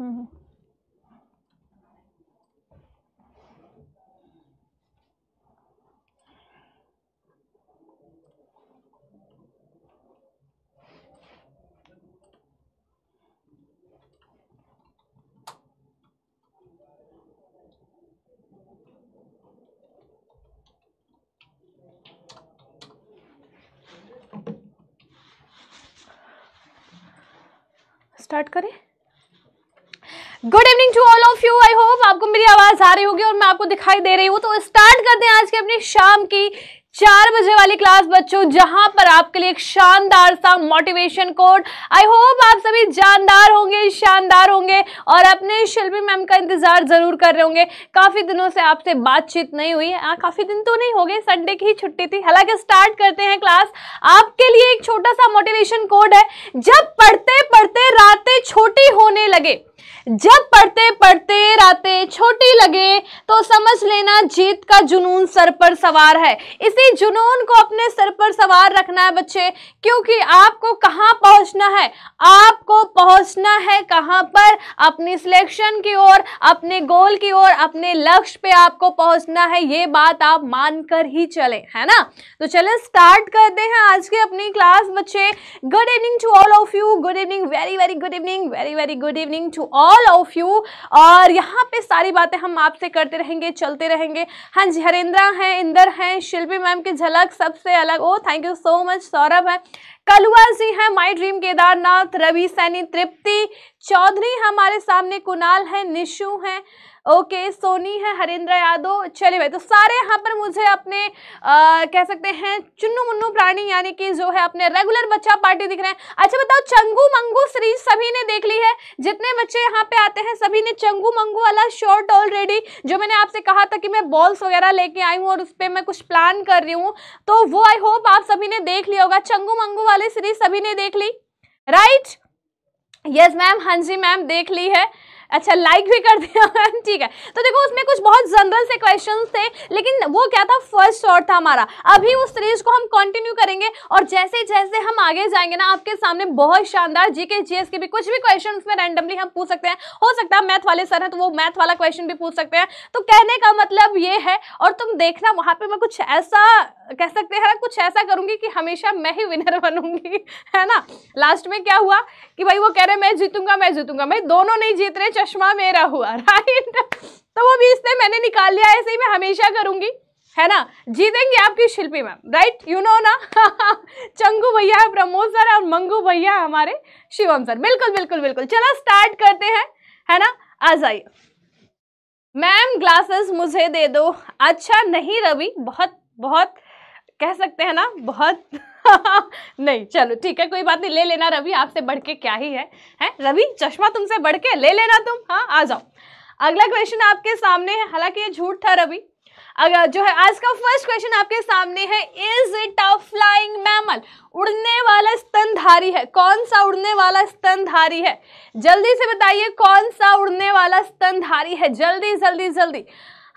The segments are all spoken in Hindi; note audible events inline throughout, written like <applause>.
Start mm-hmm. करें good evening to all of you I hope आपको मेरी आवाज आ रही होगी और मैं आपको दिखाई दे रही हूँ तो स्टार्ट करते हैं आज की अपनी शाम की चार बजे वाली क्लास बच्चों जहां पर आपके लिए एक शानदार सा मोटिवेशन कोड आई होप आप सभी जानदार होंगे शानदार होंगे और अपने शिल्पी मैम का इंतजार जरूर कर रहे होंगे काफ़ी दिनों से आपसे बातचीत नहीं हुई है काफ़ी दिन तो नहीं हो गए संडे की ही छुट्टी थी हालांकि स्टार्ट करते हैं क्लास आपके लिए एक छोटा सा मोटिवेशन कोड है जब पढ़ते पढ़ते रातें छोटी होने लगे जब पढ़ते पढ़ते रातें छोटी लगे तो समझ लेना जीत का जुनून सर पर सवार है इसी जुनून को अपने सर पर सवार रखना है बच्चे क्योंकि आपको कहाँ पहुंचना है आपको पहुंचना है कहाँ पर अपनी सिलेक्शन की ओर अपने गोल की ओर अपने लक्ष्य पे आपको पहुंचना है ये बात आप मानकर ही चले है ना तो चले स्टार्ट करते हैं आज की अपनी क्लास बच्चे good evening to all of you good evening very very good evening very very good evening to all of you और यहाँ पे सारी बातें हम आपसे करते रहेंगे चलते रहेंगे हाँ जी हरेंद्रा हैं इंदर हैं शिल्पी मैम की झलक सबसे अलग oh thank you so much Saurabh है कलुआ जी हैं माई ड्रीम केदारनाथ रवि सैनी तृप्ति चौधरी हमारे सामने कुणाल है निशु है ओके सोनी है हरेंद्र यादव चले भाई तो सारे यहाँ पर मुझे अपने आ, कह सकते हैं चुन्नू मुन्नू प्राणी यानी कि जो है अपने रेगुलर बच्चा पार्टी दिख रहे हैं अच्छा बताओ चंगू मंगू सीरीज सभी ने देख ली है जितने बच्चे यहाँ पे आते हैं सभी ने चंगू मंगू वाला शॉर्ट ऑलरेडी जो मैंने आपसे कहा था कि मैं बॉल्स वगैरह लेके आई हूँ और उस पर मैं कुछ प्लान कर रही हूँ तो वो आई होप आप सभी ने देख लिया होगा चंगू मंगू वाली सीरीज सभी ने देख ली राइट यस मैम हाँ जी मैम देख ली है अच्छा लाइक भी कर दिया मैम ठीक है तो देखो उसमें कुछ बहुत जनरल से क्वेश्चन थे लेकिन वो क्या था फर्स्ट शॉर्ट था हमारा अभी उस सीरीज को हम कंटिन्यू करेंगे और जैसे जैसे हम आगे जाएंगे ना आपके सामने बहुत शानदार जीके जीएस के भी कुछ भी क्वेश्चन उसमें रैंडमली हम पूछ सकते हैं हो सकता है मैथ वाले सर हैं तो वो मैथ वाला क्वेश्चन भी पूछ सकते हैं तो कहने का मतलब ये है और तुम देखना वहाँ पर मैं कुछ ऐसा कह सकते हैं कुछ ऐसा करूंगी कि हमेशा मैं ही विनर <laughs> बनूंगी है ना लास्ट में क्या हुआ कि भाई वो कह रहे मैं जीतूंगा मैं जीतूंगा भाई दोनों नहीं जीत रहे चश्मा मेरा हुआ राइट <laughs> तो वो बीस से मैंने निकाल लिया ऐसे ही मैं हमेशा करूंगी है ना जीतेंगे आपकी Shilpi ma'am right you know ना <laughs> चंगू भैया प्रमोद सर और मंगू भैया हमारे शिवम सर बिल्कुल बिल्कुल बिल्कुल चलो स्टार्ट करते हैं है ना आ जाइए मैम ग्लासेस मुझे दे दो अच्छा नहीं रवि बहुत बहुत कह सकते हैं ना बहुत <laughs> नहीं चलो ठीक है कोई बात नहीं ले लेना रवि आपसे बढ़ के क्या ही है हैं रवि चश्मा तुमसे बढ़ के ले लेना तुम हाँ आ जाओ अगला क्वेश्चन आपके सामने है हालांकि ये झूठ था रवि अगर जो है आज का फर्स्ट क्वेश्चन आपके सामने है is it a flying mammal उड़ने वाला स्तनधारी है कौन सा उड़ने वाला स्तनधारी है जल्दी से बताइए कौन सा उड़ने वाला स्तनधारी है जल्दी जल्दी जल्दी, जल्दी।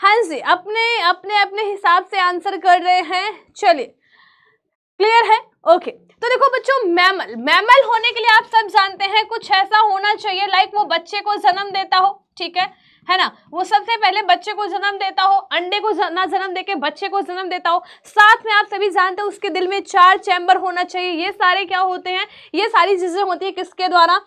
हाँ जी अपने अपने अपने हिसाब से आंसर कर रहे हैं चलिए क्लियर है ओके तो देखो बच्चों मैमल मैमल होने के लिए आप सब जानते हैं कुछ ऐसा होना चाहिए लाइक वो बच्चे को जन्म देता हो ठीक है है ना वो सबसे पहले बच्चे को जन्म देता हो अंडे को ना जन्म दे बच्चे को जन्म देता हो साथ में आप सभी जानते हो उसके दिल में चार चैम्बर होना चाहिए ये सारे क्या होते हैं ये सारी चीज़ें होती है किसके द्वारा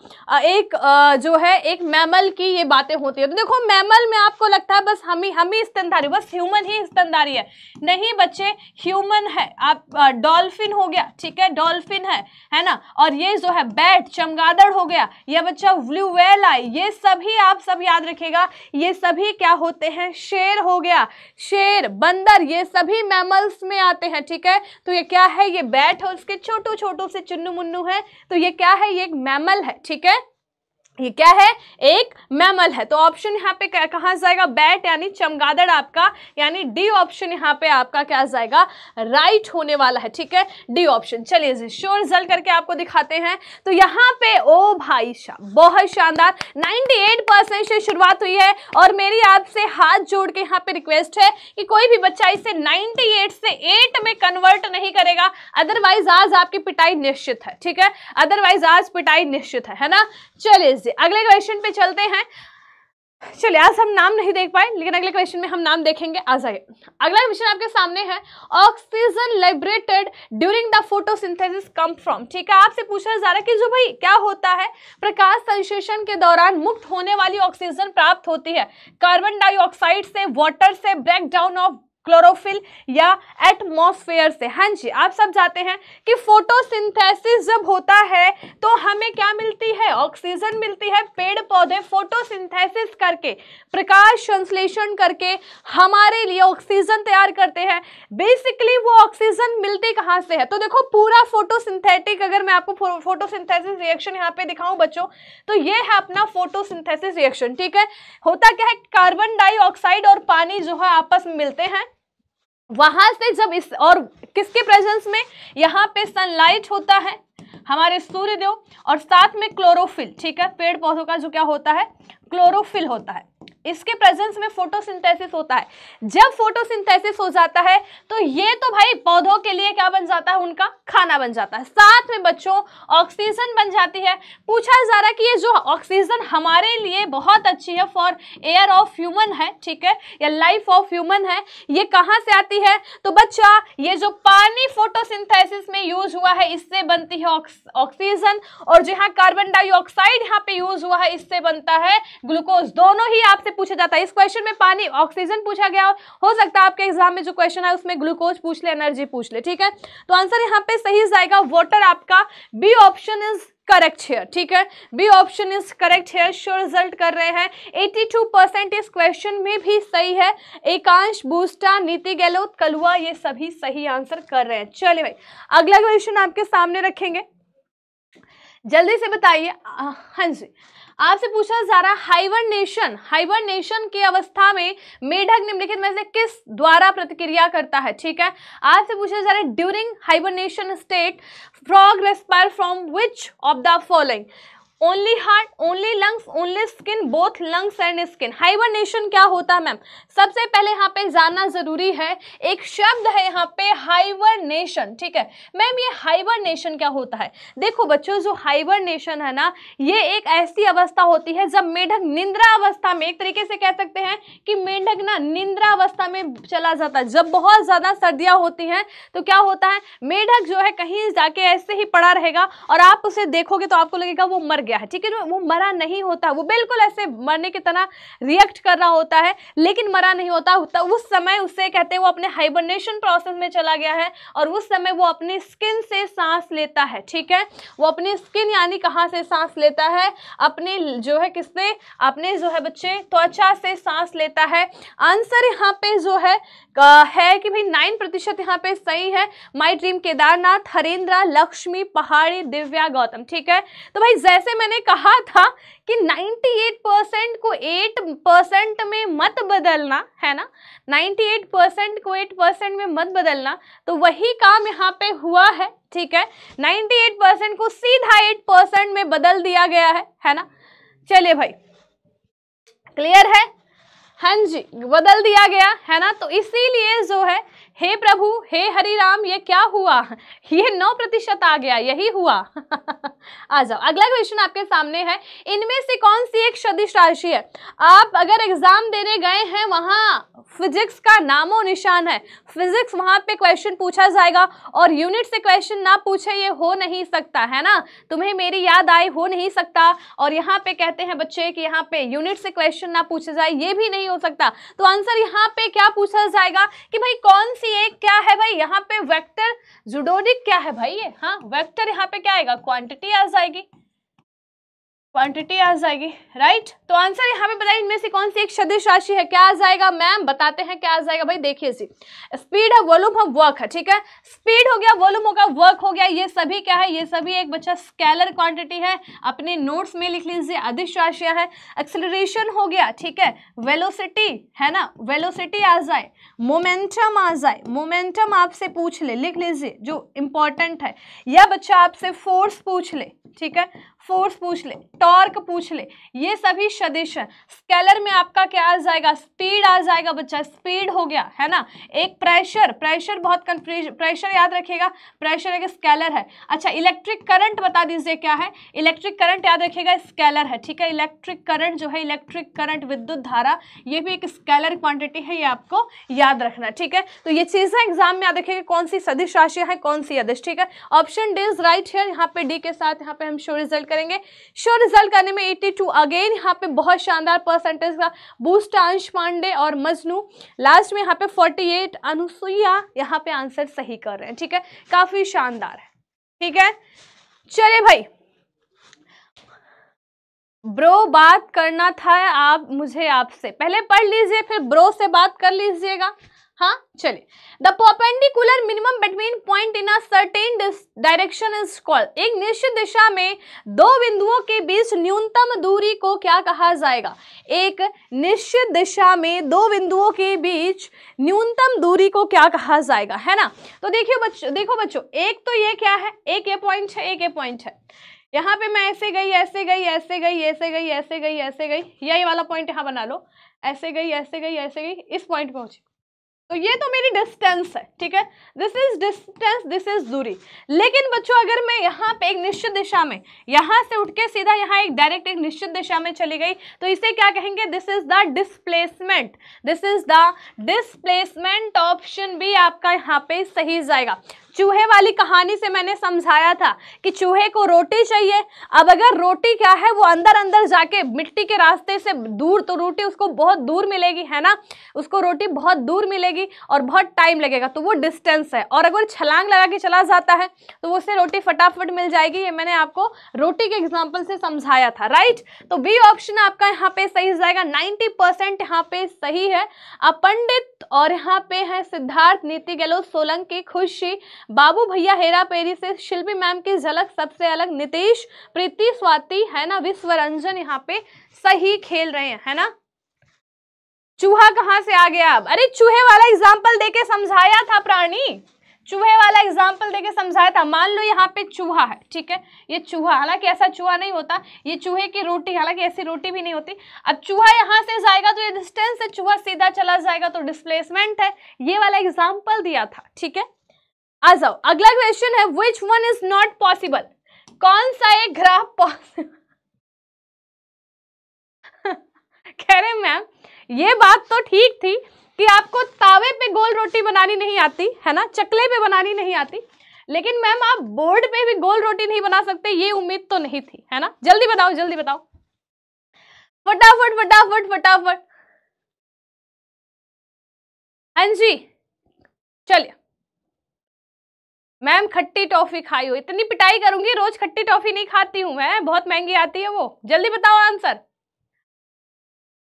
एक जो है एक मैमल की ये बातें होती है तो देखो मैमल में आपको लगता है बस हम ही हम ही स्तनधारी बस ह्यूमन ही स्तनधारी है नहीं बच्चे ह्यूमन है आप डॉल्फिन हो गया ठीक है डॉल्फिन है है ना और ये जो है बैट चमगादड़ हो गया यह बच्चा ब्लू वेल आई ये सभी आप सब याद रखेगा ये सभी क्या होते हैं शेर हो गया शेर बंदर ये सभी मैमल्स में आते हैं ठीक है तो ये क्या है ये बैट है उसके छोटू छोटू से चुन्नू मुन्नू है तो ये क्या है ये एक मैमल है ठीक है ये क्या है एक मैमल है तो ऑप्शन यहाँ पे कहा जाएगा बैट यानी चमगादड़ आपका यानी डी ऑप्शन यहाँ पे आपका क्या जाएगा राइट होने वाला है ठीक है डी ऑप्शन चलिए जी शो रिजल्ट करके आपको दिखाते हैं तो यहाँ पे ओ भाई शाह बहुत शानदार 98 परसेंट से शुरुआत हुई है और मेरी आपसे हाथ जोड़ के यहाँ पे रिक्वेस्ट है कि कोई भी बच्चा इसे नाइनटी से एट में कन्वर्ट नहीं करेगा अदरवाइज आज आपकी पिटाई निश्चित है ठीक है अदरवाइज आज पिटाई निश्चित है है ना चलिए लीजिए अगले क्वेश्चन पे चलते हैं चलिए आज हम नाम नहीं देख पाए लेकिन अगले क्वेश्चन में हम नाम देखेंगे आज आगे अगला क्वेश्चन आपके सामने है oxygen liberated during the photosynthesis come from ठीक है आपसे पूछा जा रहा है कि जो भाई क्या होता है प्रकाश संश्लेषण के दौरान मुक्त होने वाली ऑक्सीजन प्राप्त होती है कार्बन डाइऑक्साइड से वाटर से ब्रेक डाउन ऑफ क्लोरोफिल या एटमॉस्फेयर से हाँ जी आप सब जाते हैं कि फोटोसिंथेसिस जब होता है तो हमें क्या मिलती है ऑक्सीजन मिलती है पेड़ पौधे फोटोसिंथेसिस करके प्रकाश संश्लेषण करके हमारे लिए ऑक्सीजन तैयार करते हैं बेसिकली वो ऑक्सीजन मिलती कहाँ से है तो देखो पूरा फोटोसिंथेटिक अगर मैं आपको फोटोसिंथेसिस रिएक्शन यहाँ पे दिखाऊं बच्चों तो ये है अपना फोटोसिंथेसिस रिएक्शन ठीक है होता क्या है कार्बन डाइऑक्साइड और पानी जो है आपस में मिलते हैं वहां से जब इस और किसके प्रेजेंस में यहाँ पे सनलाइट होता है हमारे सूर्यदेव और साथ में क्लोरोफिल ठीक है पेड़ पौधों का जो क्या होता है क्लोरोफिल होता है इसके प्रेजेंस में फोटोसिंथेसिस होता है जब फोटोसिंथेसिस हो जाता है तो ये तो भाई पौधों के लिए क्या बन जाता है उनका खाना बन जाता है साथ में बच्चों ऑक्सीजन बन जाती है पूछा जा रहा है कि ये जो ऑक्सीजन हमारे लिए बहुत अच्छी है फॉर एयर ऑफ ह्यूमन है ठीक है या लाइफ ऑफ ह्यूमन है ये कहाँ से आती है तो बच्चा ये जो पानी फोटो में यूज हुआ है इससे बनती है ऑक्सीजन और जहाँ कार्बन डाइऑक्साइड यहाँ पे यूज हुआ है इससे बनता है ग्लूकोज दोनों ही आपसे पूछा जाता है इस क्वेश्चन में पानी ऑक्सीजन पूछा गया हो सकता है आपके एग्जाम में जो क्वेश्चन है उसमें ग्लूकोज पूछ ले एनर्जी पूछ ले ठीक है तो आंसर यहाँ पे सही जाएगा वॉटर आपका B option is correct here ठीक है B option is correct here sure result कर रहे हैं 82 टू परसेंट इस क्वेश्चन में भी सही है एकांश बूस्टा नीति गहलोत कलुआ ये सभी सही आंसर कर रहे हैं चलिए भाई अगला क्वेश्चन आपके सामने रखेंगे जल्दी से बताइए हाँ जी आपसे पूछा जा रहा हाइबरनेशन हाइबरनेशन की अवस्था में मेढक निम्नलिखित में से किस द्वारा प्रतिक्रिया करता है ठीक है आपसे पूछा जा रहा है during hibernation state frog respire from which of the following only heart only lungs only skin both lungs and skin hibernation क्या होता है मैम सबसे पहले यहाँ पे जानना जरूरी है एक शब्द है यहाँ पे हाइबरनेशन ठीक है मैम ये हाइबरनेशन क्या होता है देखो बच्चों जो हाइबरनेशन है ना ये एक ऐसी अवस्था होती है जब मेढक निंद्रा अवस्था में एक तरीके से कह सकते हैं कि मेढक ना निंद्रा अवस्था में चला जाता है जब बहुत ज़्यादा सर्दियाँ होती हैं तो क्या होता है मेढक जो है कहीं जाके ऐसे ही पड़ा रहेगा और आप उसे देखोगे तो आपको लगेगा वो मर गया है ठीक है जो वो मरा नहीं होता वो बिल्कुल ऐसे मरने की तरह रिएक्ट कर रहा होता है लेकिन मरा नहीं होता तो उस समय उसे कहते हैं वो अपने हाइबरनेशन प्रोसेस में चला गया है और उस समय वो अपनी स्किन से सांस लेता है ठीक है वो अपनी स्किन यानी कहाँ से सांस लेता है अपने जो है किससे अपने जो है बच्चे त्वचा से सांस लेता है आंसर यहाँ पे जो है है कि भाई नाइन प्रतिशत यहाँ पे सही है माई ड्रीम केदारनाथ हरेंद्र लक्ष्मी पहाड़ी दिव्या गौतम ठीक है तो भाई जैसे मैंने कहा था कि 98 को 8 में मत बदलना है ना 98 को 8 में मत बदलना तो वही काम यहाँ पे हुआ है ठीक है 98 को सीधा 8 में बदल दिया गया है है ना चलिए भाई क्लियर है हाँ जी बदल दिया गया है ना तो इसीलिए जो है हे प्रभु हे हरि राम ये क्या हुआ ये नौ प्रतिशत आ गया यही हुआ आ जाओ अगला क्वेश्चन आपके सामने है इनमें से कौन सी एक सदिश राशि है आप अगर एग्जाम देने गए हैं वहाँ फिजिक्स का नामो निशान है फिजिक्स वहाँ पे क्वेश्चन पूछा जाएगा और यूनिट से क्वेश्चन ना पूछे ये हो नहीं सकता है ना तुम्हें मेरी याद आए हो नहीं सकता और यहाँ पे कहते हैं बच्चे कि यहाँ पे यूनिट से क्वेश्चन ना पूछा जाए ये भी नहीं हो सकता तो आंसर यहाँ पे क्या पूछा जाएगा कि भाई कौन सी ये क्या है भाई यहाँ पे वेक्टर जुडोनिक क्या है भाई ये हाँ वेक्टर यहाँ पे क्या आएगा क्वांटिटी आ जाएगी क्वांटिटी आ जाएगी राइट तो आंसर यहाँ पे बताइए इनमें से कौन सी एक सदिश राशि है क्या आ जाएगा मैम बताते हैं क्या आ जाएगा भाई देखिए जी स्पीड है वॉल्यूम है वर्क है ठीक है स्पीड हो गया वॉल्यूम होगा वर्क हो गया ये सभी क्या है ये सभी एक बच्चा स्केलर क्वांटिटी है अपने नोट्स में लिख लीजिए अधिश राशियाँ हैं एक्सेलरेशन हो गया ठीक है वेलोसिटी है ना वेलोसिटी आ जाए मोमेंटम आ जाए मोमेंटम आपसे पूछ ले लिख लीजिए जो इम्पॉर्टेंट है या बच्चा आपसे फोर्स पूछ ले ठीक है फोर्स पूछ ले टॉर्क पूछ ले ये सभी सदिश है स्केलर में आपका क्या आ जाएगा स्पीड आ जाएगा बच्चा स्पीड हो गया है ना एक प्रेशर प्रेशर बहुत कंफ्यूज प्रेशर याद रखेगा प्रेशर एक स्केलर है अच्छा इलेक्ट्रिक करंट बता दीजिए क्या है इलेक्ट्रिक करंट याद रखेगा स्केलर है ठीक है इलेक्ट्रिक करंट जो है इलेक्ट्रिक करंट विद्युत धारा ये भी एक स्केलर क्वांटिटी है ये आपको याद रखना ठीक है तो ये चीज़ें एग्जाम में याद रखेगा कौन सी सदिश राशियाँ हैं कौन सी अदिश ठीक है ऑप्शन डी इज राइट है यहाँ पे डी के साथ यहाँ पे हम शो रिजल्ट करेंगे शो रिजल्ट करने में 82 अगेन यहाँ पे बहुत शानदार परसेंटेज का बूस्ट अंश पांडे और मजनू लास्ट में यहाँ पे 48 अनुसुईया यहाँ पे आंसर सही कर रहे हैं ठीक है काफ़ी शानदार है ठीक है चले भाई ब्रो बात करना था आप मुझे आपसे पहले पढ़ लीजिए फिर ब्रो से बात कर लीजिएगा हाँ चलिए the perpendicular minimum between point in certain direction is called एक निश्चित दिशा में दो बिंदुओं के बीच न्यूनतम दूरी को क्या कहा जाएगा एक निश्चित दिशा में दो बिंदुओं के बीच न्यूनतम दूरी को क्या कहा जाएगा है ना तो देखिए बच्चों देखो बच्चों एक तो ये क्या है एक ए पॉइंट है एक ए पॉइंट है यहाँ पे मैं ऐसे गई ऐसे गई ऐसे गई ऐसे गई ऐसे गई ऐसे गई यही वाला पॉइंट यहाँ बना लो ऐसे गई ऐसे गई ऐसे गई इस पॉइंट पहुंची तो ये तो मेरी डिस्टेंस है ठीक है this is distance this is दूरी लेकिन बच्चों अगर मैं यहाँ पे एक निश्चित दिशा में यहाँ से उठ के सीधा यहाँ एक डायरेक्ट एक निश्चित दिशा में चली गई तो इसे क्या कहेंगे this is the displacement this is the displacement option भी आपका यहाँ पे सही जाएगा चूहे वाली कहानी से मैंने समझाया था कि चूहे को रोटी चाहिए अब अगर रोटी क्या है वो अंदर अंदर जाके मिट्टी के रास्ते से दूर तो रोटी उसको बहुत दूर मिलेगी है ना उसको रोटी बहुत दूर मिलेगी और बहुत टाइम लगेगा तो वो डिस्टेंस है और अगर छलांग लगा के चला जाता है तो उसे रोटी फटाफट मिल जाएगी ये मैंने आपको रोटी के एग्जाम्पल से समझाया था राइट तो बी ऑप्शन आपका यहाँ पे सही जाएगा नाइन्टी परसेंट यहाँ पे सही है अपंडित और यहाँ पे है सिद्धार्थ नीति गहलोत सोलंकी खुशी बाबू भैया हेरा पेरी से शिल्पी मैम की झलक सबसे अलग नितेश प्रीति स्वाति है ना विश्व रंजन यहाँ पे सही खेल रहे हैं है ना चूहा कहाँ से आ गया अब अरे चूहे वाला एग्जाम्पल देके समझाया था प्राणी चूहे वाला एग्जाम्पल देके समझाया था मान लो यहाँ पे चूहा है ठीक है ये चूहा हालांकि ऐसा चूहा नहीं होता ये चूहे की रोटी हालांकि ऐसी रोटी भी नहीं होती अब चूहा यहाँ से जाएगा तो ये डिस्टेंस से चूहा सीधा चला जाएगा तो डिस्प्लेसमेंट है ये वाला एग्जाम्पल दिया था ठीक है आ जाओ अगला क्वेश्चन है which one is not possible कौन सा एक ग्राफ <laughs> कह रहे मैम ये बात तो ठीक थी कि आपको तावे पे गोल रोटी बनानी नहीं आती है ना चकले पे बनानी नहीं आती लेकिन मैम आप बोर्ड पे भी गोल रोटी नहीं बना सकते ये उम्मीद तो नहीं थी है ना जल्दी बताओ जल्दी बताओ फटाफट फटाफट फटाफट हाँ जी चलिए मैम खट्टी टॉफी खाई हो इतनी पिटाई करूंगी रोज खट्टी टॉफी नहीं खाती हूँ मैं बहुत महंगी आती है वो जल्दी बताओ आंसर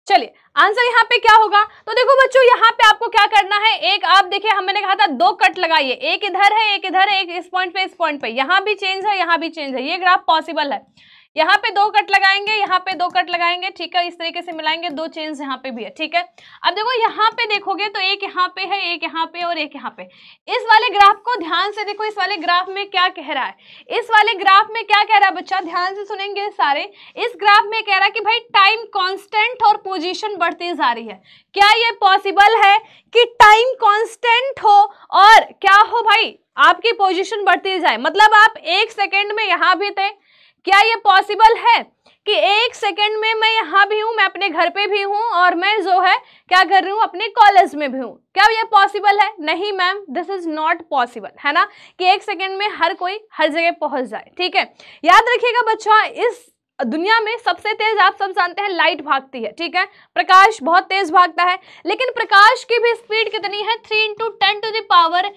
चलिए आंसर यहाँ पे क्या होगा तो देखो बच्चों यहाँ पे आपको क्या करना है एक आप देखिए हमने कहा था दो कट लगाइए एक इधर है एक इधर है एक इस पॉइंट पे इस पॉइंट पे यहाँ भी चेंज है यहाँ भी चेंज है ये ग्राफ पॉसिबल है यहाँ पे दो कट लगाएंगे यहाँ पे दो कट लगाएंगे ठीक है इस तरीके से मिलाएंगे दो चेन यहाँ पे भी है ठीक है अब देखो यहाँ पे देखोगे तो एक यहाँ पे है एक यहाँ पे और एक यहाँ पे इस वाले ग्राफ को ध्यान से देखो इस वाले ग्राफ में क्या कह रहा है इस वाले ग्राफ में क्या कह रहा है बच्चा ध्यान से सुनेंगे सारे इस ग्राफ में कह रहा है कि भाई टाइम कॉन्स्टेंट और पोजिशन बढ़ती जा रही है क्या ये पॉसिबल है कि टाइम कॉन्स्टेंट हो और क्या हो भाई आपकी पोजीशन बढ़ती जाए मतलब आप एक सेकेंड में यहाँ भी थे क्या ये पॉसिबल है कि एक सेकंड में मैं यहाँ भी हूँ मैं अपने घर पे भी हूँ और मैं जो है क्या कर रही हूँ अपने कॉलेज में भी हूँ क्या ये पॉसिबल है नहीं ma'am this is not possible है ना कि एक सेकंड में हर कोई हर जगह पहुँच जाए ठीक है याद रखिएगा बच्चों इस दुनिया में सबसे तेज आप सब जानते हैं लाइट भागती है ठीक है प्रकाश बहुत तेज भागता है लेकिन प्रकाश की भी स्पीड कितनी है three into ten to the power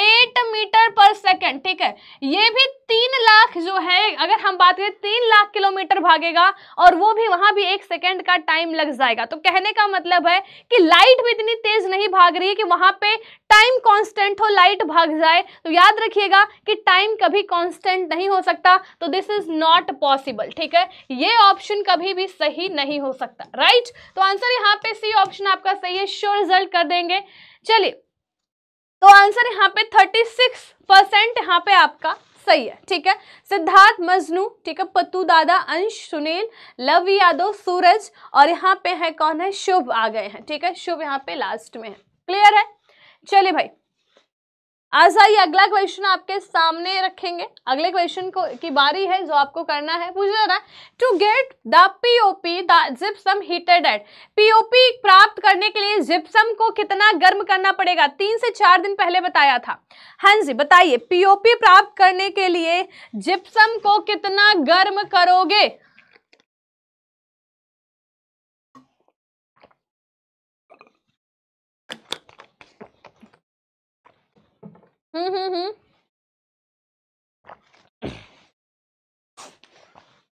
eight meter पर सेकेंड ठीक है ये भी तीन लाख जो है अगर हम बात करें तीन लाख किलोमीटर भागेगा और वो भी वहां भी एक सेकेंड का टाइम लग जाएगा तो कहने का मतलब है कि लाइट भी इतनी तेज नहीं भाग रही है कि वहां पे टाइम कांस्टेंट हो लाइट भाग जाए तो याद रखिएगा कि टाइम कभी कांस्टेंट नहीं हो सकता तो दिस इज नॉट पॉसिबल ठीक है ये ऑप्शन कभी भी सही नहीं हो सकता राइट तो आंसर यहाँ पे सी ऑप्शन आपका सही है श्योर रिजल्ट कर देंगे चलिए तो आंसर यहाँ पे थर्टी सिक्स परसेंट यहाँ पे आपका सही है ठीक है सिद्धार्थ मजनू ठीक है पत्तू दादा अंश सुनील लव यादव सूरज और यहाँ पे है कौन है शुभ आ गए हैं ठीक है शुभ यहाँ पे लास्ट में है क्लियर है चलिए भाई आज आइए अगला क्वेश्चन आपके सामने रखेंगे अगले क्वेश्चन को की बारी है जो आपको करना है पूछा जा रहा है to get the POP the gypsum heated at POP प्राप्त करने के लिए जिप्सम को कितना गर्म करना पड़ेगा तीन से चार दिन पहले बताया था हाँ जी बताइए पीओपी प्राप्त करने के लिए जिप्सम को कितना गर्म करोगे हम्म, हम्म, हम्म।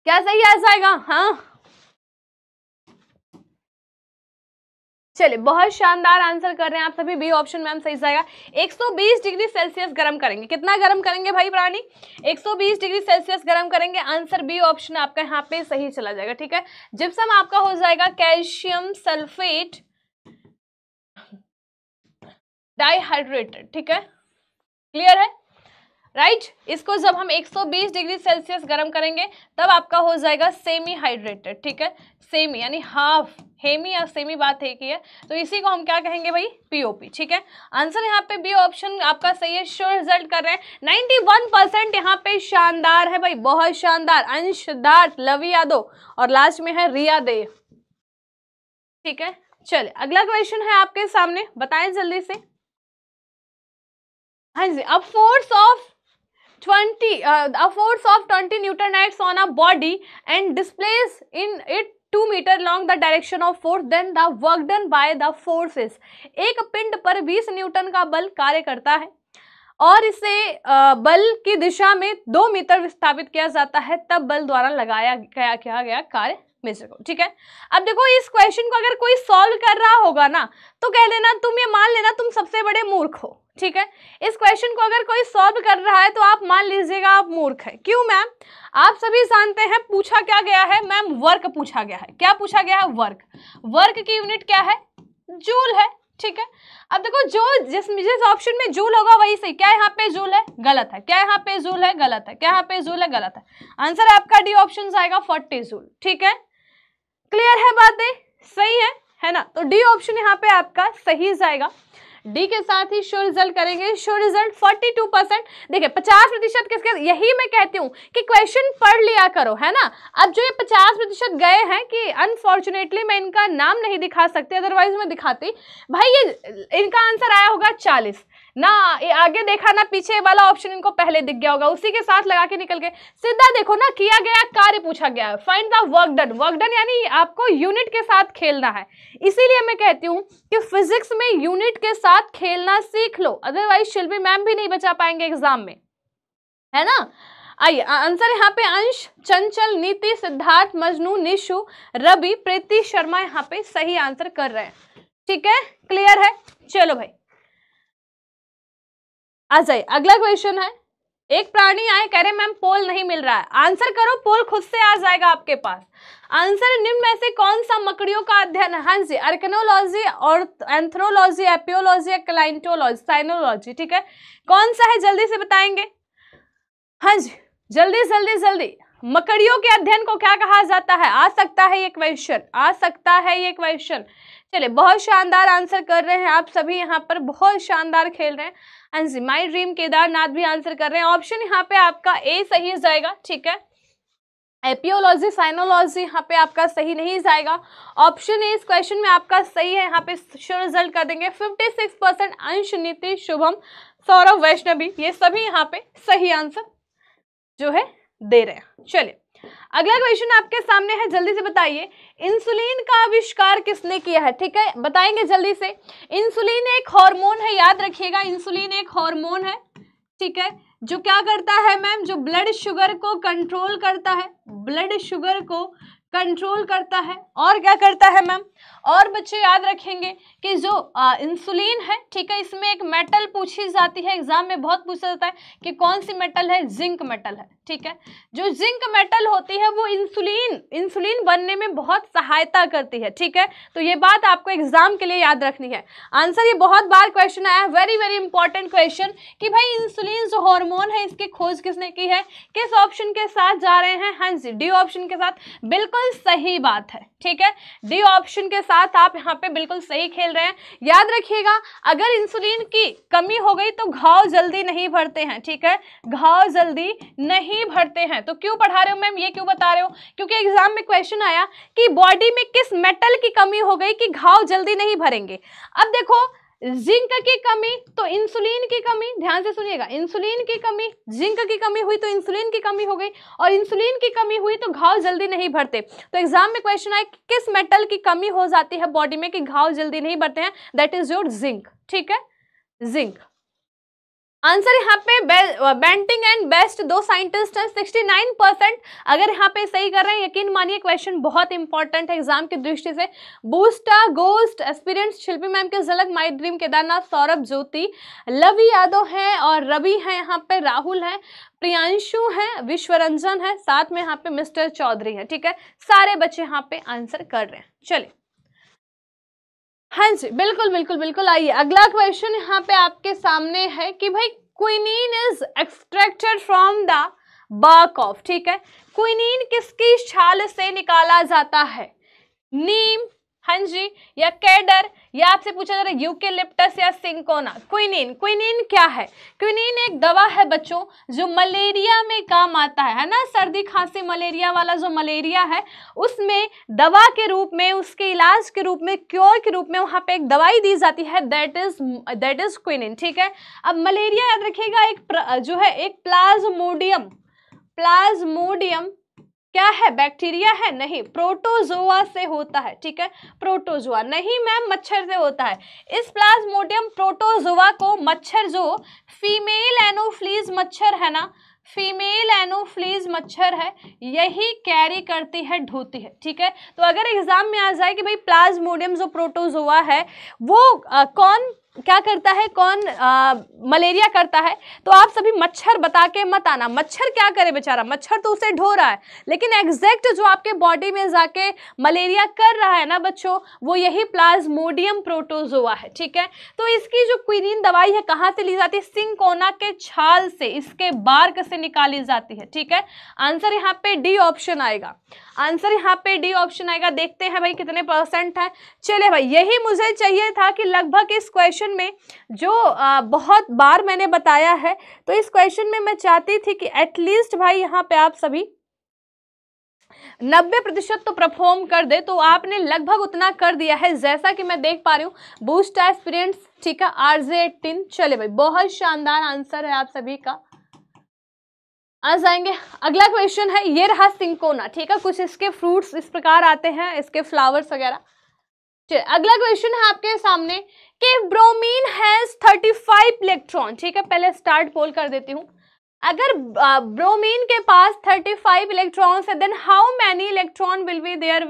क्या सही ऐसा आएगा हाँ चलिए बहुत शानदार आंसर कर रहे हैं आप सभी बी ऑप्शन मैम सही जाएगा 120 डिग्री सेल्सियस गर्म करेंगे कितना गर्म करेंगे भाई प्राणी 120 डिग्री सेल्सियस गर्म करेंगे आंसर बी ऑप्शन आपका यहाँ पे सही चला जाएगा ठीक है जिप्सम आपका हो जाएगा कैल्शियम सल्फेट डाइहाइड्रेटेड ठीक है क्लियर है राइट right? इसको जब हम 120 डिग्री सेल्सियस गर्म करेंगे तब आपका हो जाएगा सेमी हाइड्रेटेड ठीक है सेमी यानी हाफ हेमी या सेमी बात है की है तो इसी को हम क्या कहेंगे भाई पीओपी ठीक है आंसर यहाँ पे बी ऑप्शन आपका सही है श्योर रिजल्ट कर रहे हैं 91 परसेंट यहाँ पे शानदार है भाई बहुत शानदार अंशदार लवी यादव और लास्ट में है रिया देव ठीक है चलिए अगला क्वेश्चन है आपके सामने बताएं जल्दी से हाँ जी अब force of twenty a force of twenty newton acts on a body and displace in it two metre long the direction of force then the work done by the forces एक पिंड पर बीस न्यूटन का बल कार्य करता है और इसे बल की दिशा में दो मीटर विस्थापित किया जाता है तब बल द्वारा लगाया गया किया गया कार्य मेजर को ठीक है अब देखो इस क्वेश्चन को अगर कोई सॉल्व कर रहा होगा ना तो कह लेना तुम ये मान लेना तुम सबसे बड़े मूर्ख हो ठीक है इस क्वेश्चन को अगर कोई सॉल्व कर रहा है तो आप मान लीजिएगा आप मूर्ख है क्यों मैम आप सभी जानते हैं पूछा क्या गया है मैम वर्क पूछा गया है क्या पूछा गया है वर्क वर्क की यूनिट क्या है जूल है ठीक है अब देखो जो जिस जिस ऑप्शन में जूल होगा वही सही क्या यहाँ पे जूल है गलत है क्या यहाँ पे जूल है गलत है क्या यहाँ पे जूल है गलत है आंसर आपका डी ऑप्शन आएगा फोर्टी जूल ठीक है क्लियर है बातें सही है है ना तो डी ऑप्शन यहाँ पे आपका सही जाएगा डी के साथ ही शो रिजल्ट करेंगे शो रिजल्ट 42 परसेंट देखिए 50 प्रतिशत किसके यही मैं कहती हूँ कि क्वेश्चन पढ़ लिया करो है ना अब जो ये 50 प्रतिशत गए हैं कि अनफॉर्चुनेटली मैं इनका नाम नहीं दिखा सकती अदरवाइज मैं दिखाती भाई ये इनका आंसर आया होगा चालीस ना ये आगे देखा ना पीछे वाला ऑप्शन इनको पहले दिख गया होगा उसी के साथ लगा के निकल गए सीधा देखो ना किया गया कार्य पूछा गया है find the work done work done यानी आपको यूनिट के साथ खेलना है इसीलिए मैं कहती हूँ कि फिजिक्स में यूनिट के साथ खेलना सीख लो अदरवाइज शिल्पी मैम भी नहीं बचा पाएंगे एग्जाम में है ना आइए आंसर यहाँ पे अंश चंचल नीति सिद्धार्थ मजनू निशु रवि प्रीति शर्मा यहाँ पे सही आंसर कर रहे हैं ठीक है क्लियर है चलो भाई आ जाइए अगला क्वेश्चन है एक प्राणी आए कह रहे मैम पोल नहीं मिल रहा है आंसर करो पोल खुद से आ जाएगा आपके पास आंसर निम्न में से कौन सा मकड़ियों का अध्ययन है हाँ जी अर्कनोलॉजी और एंथ्रोलॉजी एपियोलॉजी या क्लाइंटोलॉजी साइनोलॉजी ठीक है कौन सा है जल्दी से बताएंगे हाँ जी जल्दी जल्दी जल्दी मकड़ियों के अध्ययन को क्या कहा जाता है आ सकता है ये क्वेश्चन आ सकता है ये क्वेश्चन चलिए बहुत शानदार आंसर कर रहे हैं आप सभी यहाँ पर बहुत शानदार खेल रहे हैं एंड माई ड्रीम केदारनाथ भी आंसर कर रहे हैं ऑप्शन यहाँ पे आपका ए सही जाएगा ठीक है एपियोलॉजी साइनोलॉजी यहाँ पे आपका सही नहीं जाएगा ऑप्शन ए इस क्वेश्चन में आपका सही है यहाँ पे श्योर रिजल्ट कर देंगे सिक्स परसेंट अंश नीति शुभम सौरभ वैष्णवी ये सभी यहाँ पे सही आंसर जो है दे रहे हैं चलिए अगला क्वेश्चन आपके सामने है जल्दी से बताइए इंसुलिन का आविष्कार किसने किया है ठीक है बताएंगे जल्दी से इंसुलिन एक हार्मोन है याद रखिएगा इंसुलिन एक हार्मोन है ठीक है जो क्या करता है मैम जो ब्लड शुगर को कंट्रोल करता है ब्लड शुगर को कंट्रोल करता है और क्या करता है मैम और बच्चे याद रखेंगे कि जो इंसुलिन है ठीक है इसमें एक मेटल पूछी जाती है एग्जाम में बहुत पूछा जाता है कि कौन सी मेटल है जिंक मेटल है ठीक है जो जिंक मेटल होती है वो इंसुलिन इंसुलिन बनने में बहुत सहायता करती है ठीक है तो ये बात आपको एग्जाम के लिए याद रखनी है आंसर ये बहुत बार क्वेश्चन आया वेरी वेरी इंपॉर्टेंट क्वेश्चन कि भाई इंसुलिन जो हार्मोन है इसकी खोज किसने की है किस ऑप्शन के साथ जा रहे हैं हाँ जी डी ऑप्शन के साथ बिल्कुल सही बात है ठीक है डी ऑप्शन के के साथ आप यहाँ पे बिल्कुल सही खेल रहे हैं याद रखिएगा अगर इंसुलिन की कमी हो गई तो घाव जल्दी नहीं भरते हैं ठीक है घाव जल्दी नहीं भरते हैं तो क्यों पढ़ा रहे हो मैम ये क्यों बता रहे हो क्योंकि एग्जाम में क्वेश्चन आया कि बॉडी में किस मेटल की कमी हो गई कि घाव जल्दी नहीं भरेंगे अब देखो जिंक की कमी तो इंसुलिन की कमी ध्यान से सुनिएगा इंसुलिन की कमी जिंक की कमी हुई तो इंसुलिन की कमी हो गई और इंसुलिन की कमी हुई तो घाव जल्दी नहीं भरते तो एग्जाम में क्वेश्चन आए कि किस मेटल की कमी हो जाती है बॉडी में कि घाव जल्दी नहीं भरते हैं दैट इज योर जिंक ठीक है जिंक आंसर यहाँ पे बेंटिंग एंड बेस्ट दो साइंटिस्ट हैं 69 परसेंट अगर यहाँ पे सही कर रहे हैं यकीन मानिए क्वेश्चन बहुत इंपॉर्टेंट है एग्जाम की दृष्टि से बूस्टा गोस्ट एक्सपीरियंस शिल्पी मैम के झलक माई ड्रीम केदारनाथ सौरभ ज्योति लवि यादव हैं और रवि हैं यहाँ पे राहुल हैं प्रियांशु हैं विश्वरंजन है साथ में यहाँ पे मिस्टर चौधरी है ठीक है सारे बच्चे यहाँ पे आंसर कर रहे हैं चलिए हाँ जी बिल्कुल बिल्कुल बिल्कुल आइए अगला क्वेश्चन यहाँ पे आपके सामने है कि भाई quinine is extracted from the bark of ठीक है क्विनीन किसकी छाल से निकाला जाता है नीम हाँ जी या कैडर या आपसे पूछा जा रहा है यूकेलिप्टस या सिंकोना क्विनिन क्विनिन क्या है क्विनिन एक दवा है बच्चों जो मलेरिया में काम आता है है ना सर्दी खांसी मलेरिया वाला जो मलेरिया है उसमें दवा के रूप में उसके इलाज के रूप में क्योर के रूप में वहाँ पे एक दवाई दी जाती है that is that is quinine ठीक है अब मलेरिया याद रखिएगा एक जो है एक प्लाज्मोडियम प्लाज्मोडियम क्या है बैक्टीरिया है नहीं प्रोटोजोआ से होता है ठीक है प्रोटोजोआ नहीं मैम मच्छर से होता है इस प्लाज्मोडियम प्रोटोजोआ को मच्छर जो फीमेल एनोफ्लीज मच्छर है ना फीमेल एनोफ्लीज मच्छर है यही कैरी करती है ढोती है ठीक है तो अगर एग्जाम में आ जाए कि भाई प्लाज्मोडियम जो प्रोटोजोआ है वो आ, कौन क्या करता है कौन आ, मलेरिया करता है तो आप सभी मच्छर बता के मत आना मच्छर क्या करे बेचारा मच्छर तो उसे ढो रहा है लेकिन एग्जैक्ट जो आपके बॉडी में जाके मलेरिया कर रहा है ना बच्चों वो यही प्लाज्मोडियम प्रोटोजोआ है ठीक है तो इसकी जो क्विनिन दवाई है कहाँ से ली जाती है सिंकोना के छाल से इसके बार्क से निकाली जाती है ठीक है आंसर यहाँ पे डी ऑप्शन आएगा आंसर यहाँ पे डी ऑप्शन आएगा देखते हैं भाई कितने परसेंट है चले भाई यही मुझे चाहिए था कि लगभग इस क्वेश्चन क्वेश्चन में जो बहुत बार मैंने बताया है तो इस क्वेश्चन में मैं चाहती थी कि एटलीस्ट भाई यहाँ पे आप सभी नब्बे प्रतिशत तो परफॉर्म कर दे तो आपने लगभग उतना कर दिया है जैसा कि मैं देख पा रही हूँ बूस्ट एक्सपीरियंस ठीक है आर जे एटीन चले भाई बहुत शानदार आंसर है आप सभी का आ जाएंगे अगला क्वेश्चन है ये रहा सिंकोना ठीक है कुछ इसके फ्रूट्स इस प्रकार आते हैं इसके फ्लावर्स वगैरह अगला क्वेश्चन है आपके सामने कि ब्रोमीन हैज 35 इलेक्ट्रॉन ठीक है पहले स्टार्ट पोल कर देती हूँ अगर ब्रोमीन के पास 35 इलेक्ट्रॉन्स है then how many electron will be there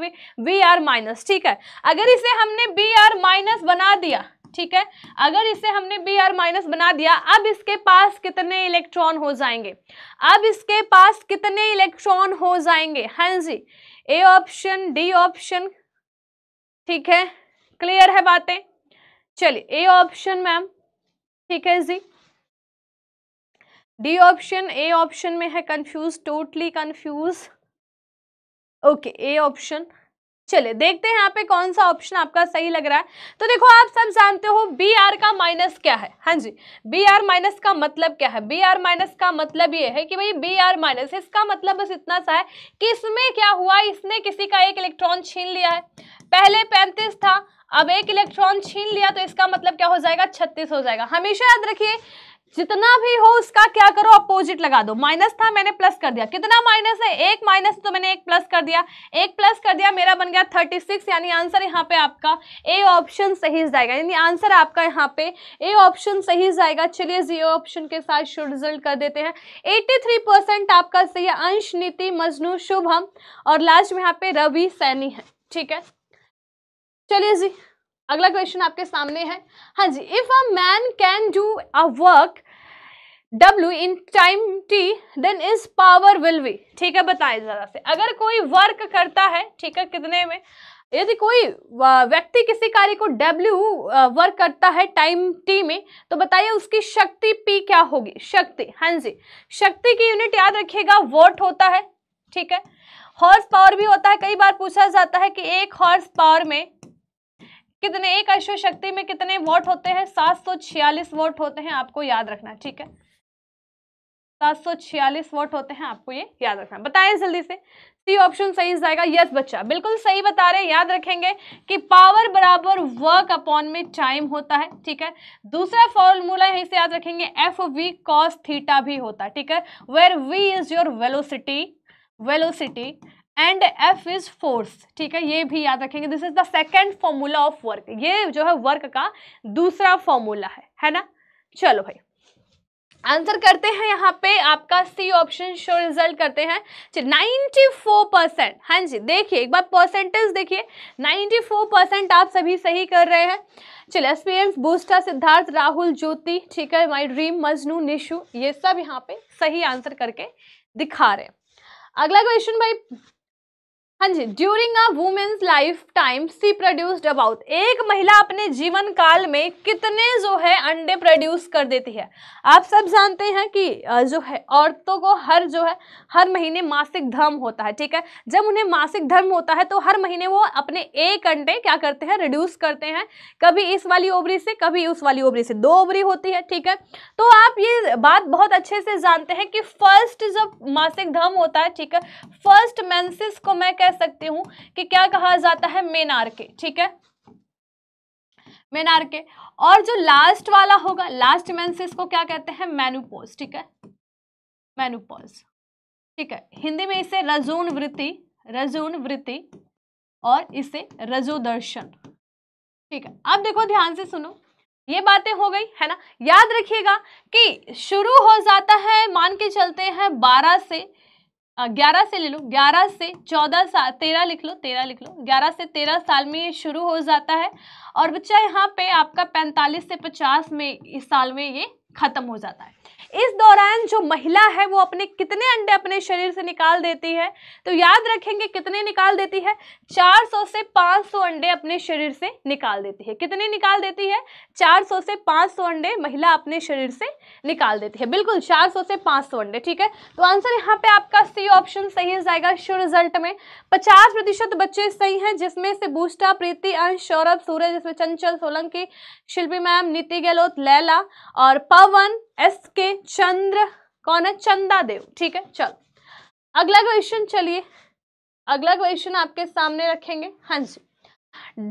we are minus ठीक है अगर इसे हमने बी आर माइनस बना दिया ठीक है अगर इसे हमने बी आर माइनस बना दिया अब इसके पास कितने इलेक्ट्रॉन हो जाएंगे अब इसके पास कितने इलेक्ट्रॉन हो जाएंगे हाँ जी ए ऑप्शन डी ऑप्शन ठीक है क्लियर है बातें चलिए ए ऑप्शन मैम ठीक है जी डी ऑप्शन ए ऑप्शन में है confuse totally confuse okay A option चलिए देखते हैं यहाँ पे कौन सा ऑप्शन आपका सही लग रहा है तो देखो आप सब जानते हो बी आर का माइनस क्या है हाँ जी बी आर माइनस का मतलब क्या है बी आर माइनस का मतलब ये है कि भाई बी आर माइनस इसका मतलब बस इतना सा है कि इसमें क्या हुआ इसने किसी का एक इलेक्ट्रॉन छीन लिया है पहले पैंतीस था अब एक इलेक्ट्रॉन छीन लिया तो इसका मतलब क्या हो जाएगा छत्तीस हो जाएगा हमेशा याद रखिए जितना भी हो उसका क्या करो अपोजिट लगा दो माइनस था मैंने प्लस कर दिया कितना माइनस है एक माइनस तो मैंने एक प्लस कर दिया एक प्लस कर दिया मेरा बन गया थर्टी सिक्स यानी आंसर यहाँ पे आपका ए ऑप्शन सही जाएगा यानी आंसर आपका यहाँ पे ए ऑप्शन सही जाएगा चलिए जीरो ऑप्शन के साथ शुड रिजल्ट कर देते हैं एट्टी थ्री परसेंट आपका सही है अंश नीति मजनू शुभम और लास्ट में यहाँ पे रवि सैनी है ठीक है चलिए जी अगला क्वेश्चन आपके सामने है हाँ जी if a man can do a work W in time T then is power will be ठीक है बताएं जरा से अगर कोई वर्क करता है ठीक है कितने में यदि कोई व्यक्ति किसी कार्य को W वर्क करता है टाइम T में तो बताइए उसकी शक्ति P क्या होगी शक्ति हाँ जी शक्ति की यूनिट याद रखिएगा वोट होता है ठीक है हॉर्स पावर भी होता है कई बार पूछा जाता है कि एक हॉर्स पावर में कितने एक अश्व शक्ति में कितने वोट होते हैं सात सौ छियालीस वोट होते हैं आपको याद रखना ठीक है सात सौ छियालीस वोट होते हैं आपको ये याद रखना बताएं जल्दी से सी ऑप्शन सही जाएगा यस बच्चा बिल्कुल सही बता रहे हैं याद रखेंगे कि पावर बराबर वर्क अपॉन में टाइम होता है ठीक है दूसरा फॉर्मूला यहीं से याद रखेंगे एफ वी कॉस थीटा भी होता है ठीक है where v is your velocity velocity and F is force ठीक है ये भी याद रखेंगे this is the second formula of work ये जो है वर्क का दूसरा फॉर्मूला है है ना चलो भाई आंसर करते हैं यहाँ पे आपका सी ऑप्शन शो रिजल्ट करते हैं नाइन्टी फोर परसेंट हाँ जी देखिए एक बार परसेंटेज देखिए नाइन्टी फोर परसेंट आप सभी सही कर रहे हैं चलिए एक्सपीरियंस बूस्टर सिद्धार्थ राहुल ज्योति ठीक है माई ड्रीम मजनू निशु ये सब यहाँ पे सही आंसर करके दिखा रहे हैं अगला क्वेश्चन भाई हाँ जी during a women's life time she produced about एक महिला अपने जीवन काल में कितने जो है अंडे प्रोड्यूस कर देती है आप सब जानते हैं कि जो है औरतों को हर जो है हर महीने मासिक धर्म होता है ठीक है जब उन्हें मासिक धर्म होता है तो हर महीने वो अपने एक अंडे क्या करते हैं रिड्यूस करते हैं कभी इस वाली ओबरी से कभी उस वाली ओबरी से दो ओबरी होती है ठीक है तो आप ये बात बहुत अच्छे से जानते हैं कि फर्स्ट जब मासिक धर्म होता है ठीक है फर्स्ट मैंसिस को मैं कह सकती हूं कि क्या कहा जाता है मेनार के ठीक है मेनार के और जो लास्ट वाला होगा लास्ट मेंसेस को क्या कहते हैं मैनुपोज ठीक है मैनुपोज ठीक है हिंदी में इसे रजून वृत्ति रजून वृत्ति और इसे रजोदर्शन ठीक है अब देखो ध्यान से सुनो ये बातें हो गई है ना याद रखिएगा कि शुरू हो जाता है मान के चलते हैं बारह से ग्यारह से ले लो ग्यारह से चौदह साल तेरह लिख लो तेरह लिख लो ग्यारह से तेरह साल में ये शुरू हो जाता है और बच्चा यहाँ पे आपका पैंतालीस से पचास में इस साल में ये खत्म हो जाता है इस दौरान जो महिला है वो अपने कितने अंडे अपने शरीर से निकाल देती है तो याद रखेंगे कितने निकाल देती है 400 से 500 अंडे अपने शरीर से निकाल देती है कितने निकाल देती है 400 से 500 अंडे महिला अपने शरीर से निकाल देती है बिल्कुल 400 से 500 अंडे ठीक है तो आंसर यहाँ पे आपका सी ऑप्शन सही हो जाएगा शो रिजल्ट में पचास बच्चे सही हैं जिसमें से बूस्टा प्रीति अंश सौरभ सूरज जिसमें चंचल सोलंकी शिल्पी मैम नीति गहलोत लैला और पव पवन एस के चंद्र कौन है चंदा देव ठीक है चल अगला क्वेश्चन चलिए अगला क्वेश्चन आपके सामने रखेंगे हाँ जी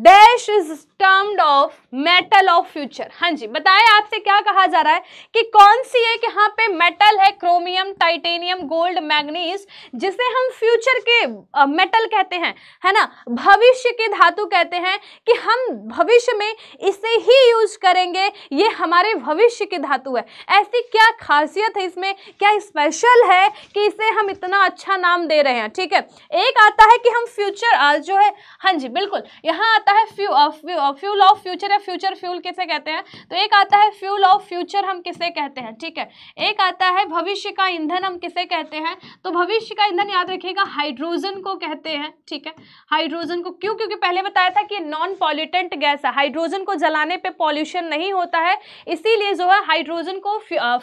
dash is termed of metal of future हाँ जी बताएं आपसे क्या कहा जा रहा है कि कौन सी एक यहाँ पे मेटल है क्रोमियम टाइटेनियम गोल्ड मैग्नीज जिसे हम फ्यूचर के मेटल uh, कहते हैं है ना भविष्य के धातु कहते हैं कि हम भविष्य में इसे ही यूज करेंगे ये हमारे भविष्य की धातु है ऐसी क्या खासियत है इसमें क्या स्पेशल है कि इसे हम इतना अच्छा नाम दे रहे हैं ठीक है एक आता है कि हम फ्यूचर आज जो है हाँ जी बिल्कुल यहाँ यहाँ आता है फ्यूल ऑफ फ्यूचर या फ्यूचर फ्यूल किसे कहते हैं तो एक आता है फ्यूल ऑफ फ्यूचर हम किसे कहते हैं ठीक है एक आता है भविष्य का ईंधन हम किसे कहते हैं तो भविष्य का ईंधन याद रखिएगा हाइड्रोजन को कहते हैं ठीक है हाइड्रोजन को क्यों क्योंकि पहले बताया था कि नॉन पॉल्यूटेंट गैस है हाइड्रोजन को जलाने पर पॉल्यूशन नहीं होता है इसीलिए जो है हाइड्रोजन को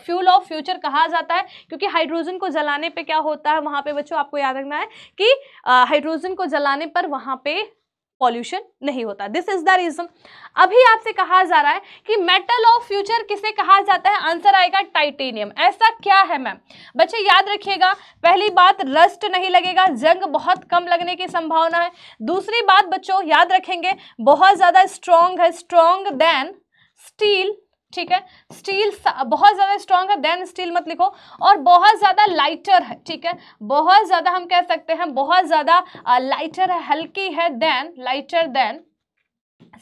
फ्यूल ऑफ फ्यूचर कहा जाता है क्योंकि हाइड्रोजन को जलाने पर क्या होता है वहाँ पर बच्चों आपको याद रखना है कि हाइड्रोजन को जलाने पर वहाँ पर पॉल्यूशन नहीं होता दिस इज द रीजन अभी आपसे कहा जा रहा है कि मेटल ऑफ फ्यूचर किसे कहा जाता है आंसर आएगा टाइटेनियम ऐसा क्या है मैम बच्चे याद रखिएगा पहली बात रस्ट नहीं लगेगा जंग बहुत कम लगने की संभावना है दूसरी बात बच्चों याद रखेंगे बहुत ज़्यादा स्ट्रांग है स्ट्रॉन्ग देन स्टील ठीक है स्टील बहुत ज़्यादा स्ट्रांग है देन स्टील मत लिखो और बहुत ज़्यादा लाइटर है ठीक है बहुत ज़्यादा हम कह सकते हैं बहुत ज़्यादा लाइटर है हल्की है than lighter than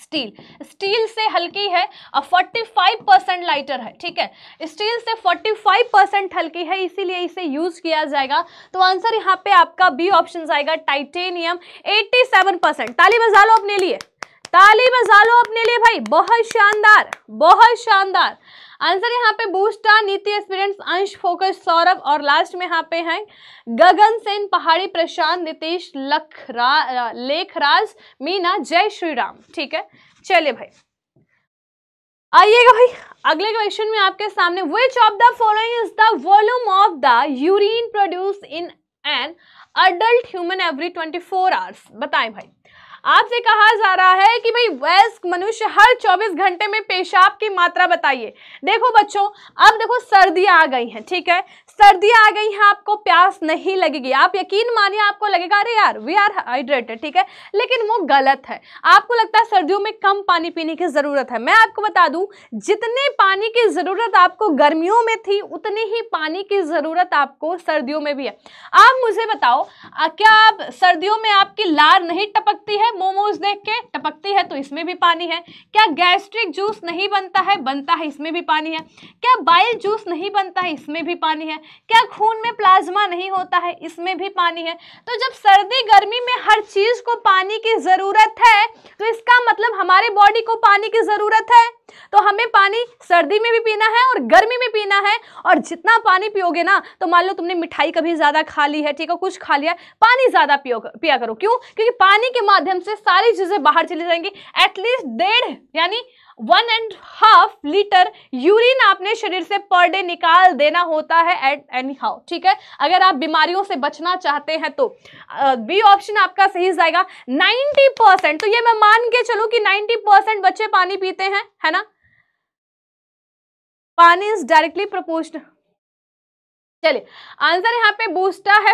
steel steel से हल्की है और फाइव परसेंट लाइटर है ठीक है स्टील से फोर्टी फाइव परसेंट हल्की है इसीलिए इसे यूज किया जाएगा तो आंसर यहां पे आपका बी ऑप्शन आएगा टाइटेनियम सेवन परसेंट ताली बजा लो अपने लिए ताली बजा लो अपने लिए भाई बहुत शानदार बहुत शानदार आंसर यहाँ पे बूस्टा नीति एक्सपीरियंस अंश फोकस सौरभ और लास्ट में यहाँ पे हैं गगन सेन पहाड़ी प्रशांत नीतीश लखरा लेखराज मीना जय श्री राम ठीक है चलिए भाई आइएगा भाई अगले क्वेश्चन में आपके सामने which of the following is the volume of the urine produce in an adult human every four hours बताएं भाई आपसे कहा जा रहा है कि भाई वयस्क मनुष्य हर 24 घंटे में पेशाब की मात्रा बताइए देखो बच्चों अब देखो सर्दियां आ गई हैं ठीक है सर्दियाँ आ गई हैं आपको प्यास नहीं लगेगी आप यकीन मानिए आपको लगेगा अरे यार वी आर हाइड्रेटेड ठीक है लेकिन वो गलत है आपको लगता है सर्दियों में कम पानी पीने की ज़रूरत है मैं आपको बता दूं जितने पानी की ज़रूरत आपको गर्मियों में थी उतनी ही पानी की ज़रूरत आपको सर्दियों में भी है आप मुझे बताओ क्या आप सर्दियों में आपकी लार नहीं टपकती है मोमोज देख के टपकती है तो इसमें भी पानी है क्या गैस्ट्रिक जूस नहीं बनता है बनता है इसमें भी पानी है क्या बाइल जूस नहीं बनता है इसमें भी पानी है क्या खून में प्लाज्मा नहीं होता है इसमें भी पानी है तो जब सर्दी गर्मी में हर चीज़ को पानी की ज़रूरत है तो इसका मतलब हमारे बॉडी को पानी की ज़रूरत है तो हमें पानी सर्दी में भी पीना है और गर्मी में पीना है और जितना पानी पियोगे ना तो मान लो तुमने मिठाई कभी ज़्यादा खा ली है ठीक है कुछ खा लिया पानी ज़्यादा पिया करो क्यों क्योंकि पानी के माध्यम से सारी चीज़ें बाहर चली जाएंगी एटलीस्ट डेढ़ यानी one and half litre urine आपने शरीर से पर डे निकाल देना होता है एट एनी हाउ ठीक है अगर आप बीमारियों से बचना चाहते हैं तो बी ऑप्शन आपका सही जाएगा 90 परसेंट तो ये मैं मान के चलू कि 90 परसेंट बच्चे पानी पीते हैं है ना पानी इज डायरेक्टली प्रपोर्शनल चलिए आंसर यहाँ पे बूस्टा है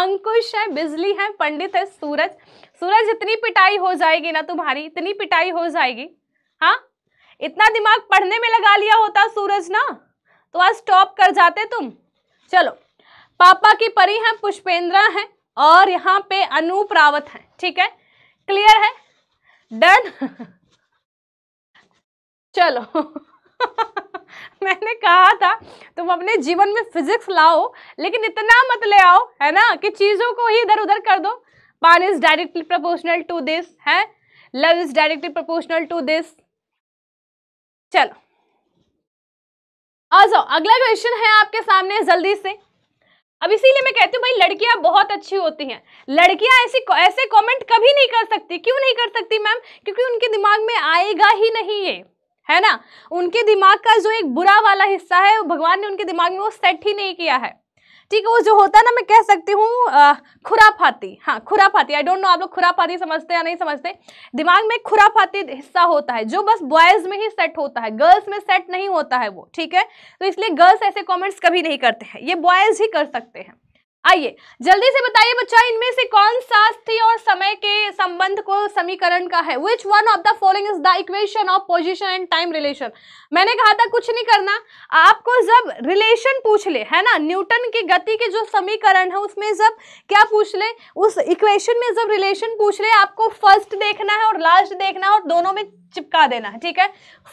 अंकुश है बिजली है पंडित है सूरज सूरज इतनी पिटाई हो जाएगी ना तुम्हारी इतनी पिटाई हो जाएगी हाँ इतना दिमाग पढ़ने में लगा लिया होता सूरज ना तो आज स्टॉप कर जाते तुम चलो पापा की परी है पुष्पेंद्रा है और यहाँ पे अनूप रावत है ठीक है क्लियर है डन <laughs> चलो <laughs> <laughs> मैंने कहा था तुम अपने जीवन में फिजिक्स लाओ लेकिन इतना मत ले आओ है ना कि चीज़ों को ही इधर उधर कर दो पान is directly proportional to this है love is directly proportional to this चलो आ जाओ अगला क्वेश्चन है आपके सामने जल्दी से अब इसीलिए मैं कहती हूँ भाई लड़कियाँ बहुत अच्छी होती हैं लड़कियाँ ऐसी ऐसे कमेंट कभी नहीं कर सकती क्यों नहीं कर सकती मैम क्योंकि उनके दिमाग में आएगा ही नहीं ये है ना उनके दिमाग का जो एक बुरा वाला हिस्सा है भगवान ने उनके दिमाग में वो सेट ही नहीं किया है ठीक है वो जो होता है ना मैं कह सकती हूँ खुराफाती हाँ खुराफाती आई डोंट नो आप लोग खुराफाती समझते या नहीं समझते दिमाग में खुराफाती हिस्सा होता है जो बस बॉयज में ही सेट होता है गर्ल्स में सेट नहीं होता है वो ठीक है तो इसलिए गर्ल्स ऐसे कॉमेंट्स कभी नहीं करते हैं ये बॉयज ही कर सकते हैं आइए जल्दी से बताइए बच्चा इनमें से कौन सा स्थिति और समय के संबंध को समीकरण का है which one of the following is the equation of position and time relation मैंने कहा था कुछ नहीं करना आपको जब रिलेशन पूछ ले है ना न्यूटन की गति के जो समीकरण है उसमें जब क्या पूछ ले उस इक्वेशन में जब रिलेशन पूछ ले आपको फर्स्ट देखना है और लास्ट देखना है और दोनों में चिपका देना है ठीक है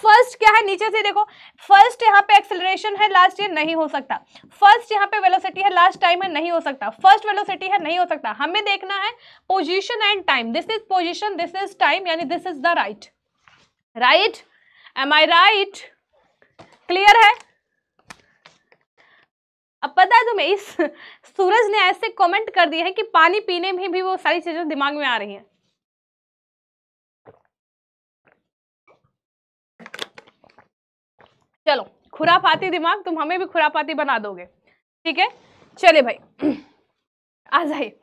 फर्स्ट क्या है नीचे से देखो फर्स्ट यहाँ पे एक्सेलरेशन है लास्ट ये नहीं हो सकता फर्स्ट यहाँ पे वेलोसिटी है लास्ट टाइम है नहीं हो सकता फर्स्ट वेलोसिटी है नहीं हो सकता हमें देखना है position and time this is position this is time यानी this is the right right am I right clear है अब पता है तुम्हें इस सूरज ने ऐसे कमेंट कर दिए है कि पानी पीने में भी वो सारी चीजें दिमाग में आ रही हैं चलो खुरापाती दिमाग तुम हमें भी खुरापाती बना दोगे ठीक है चले भाई आ जाइए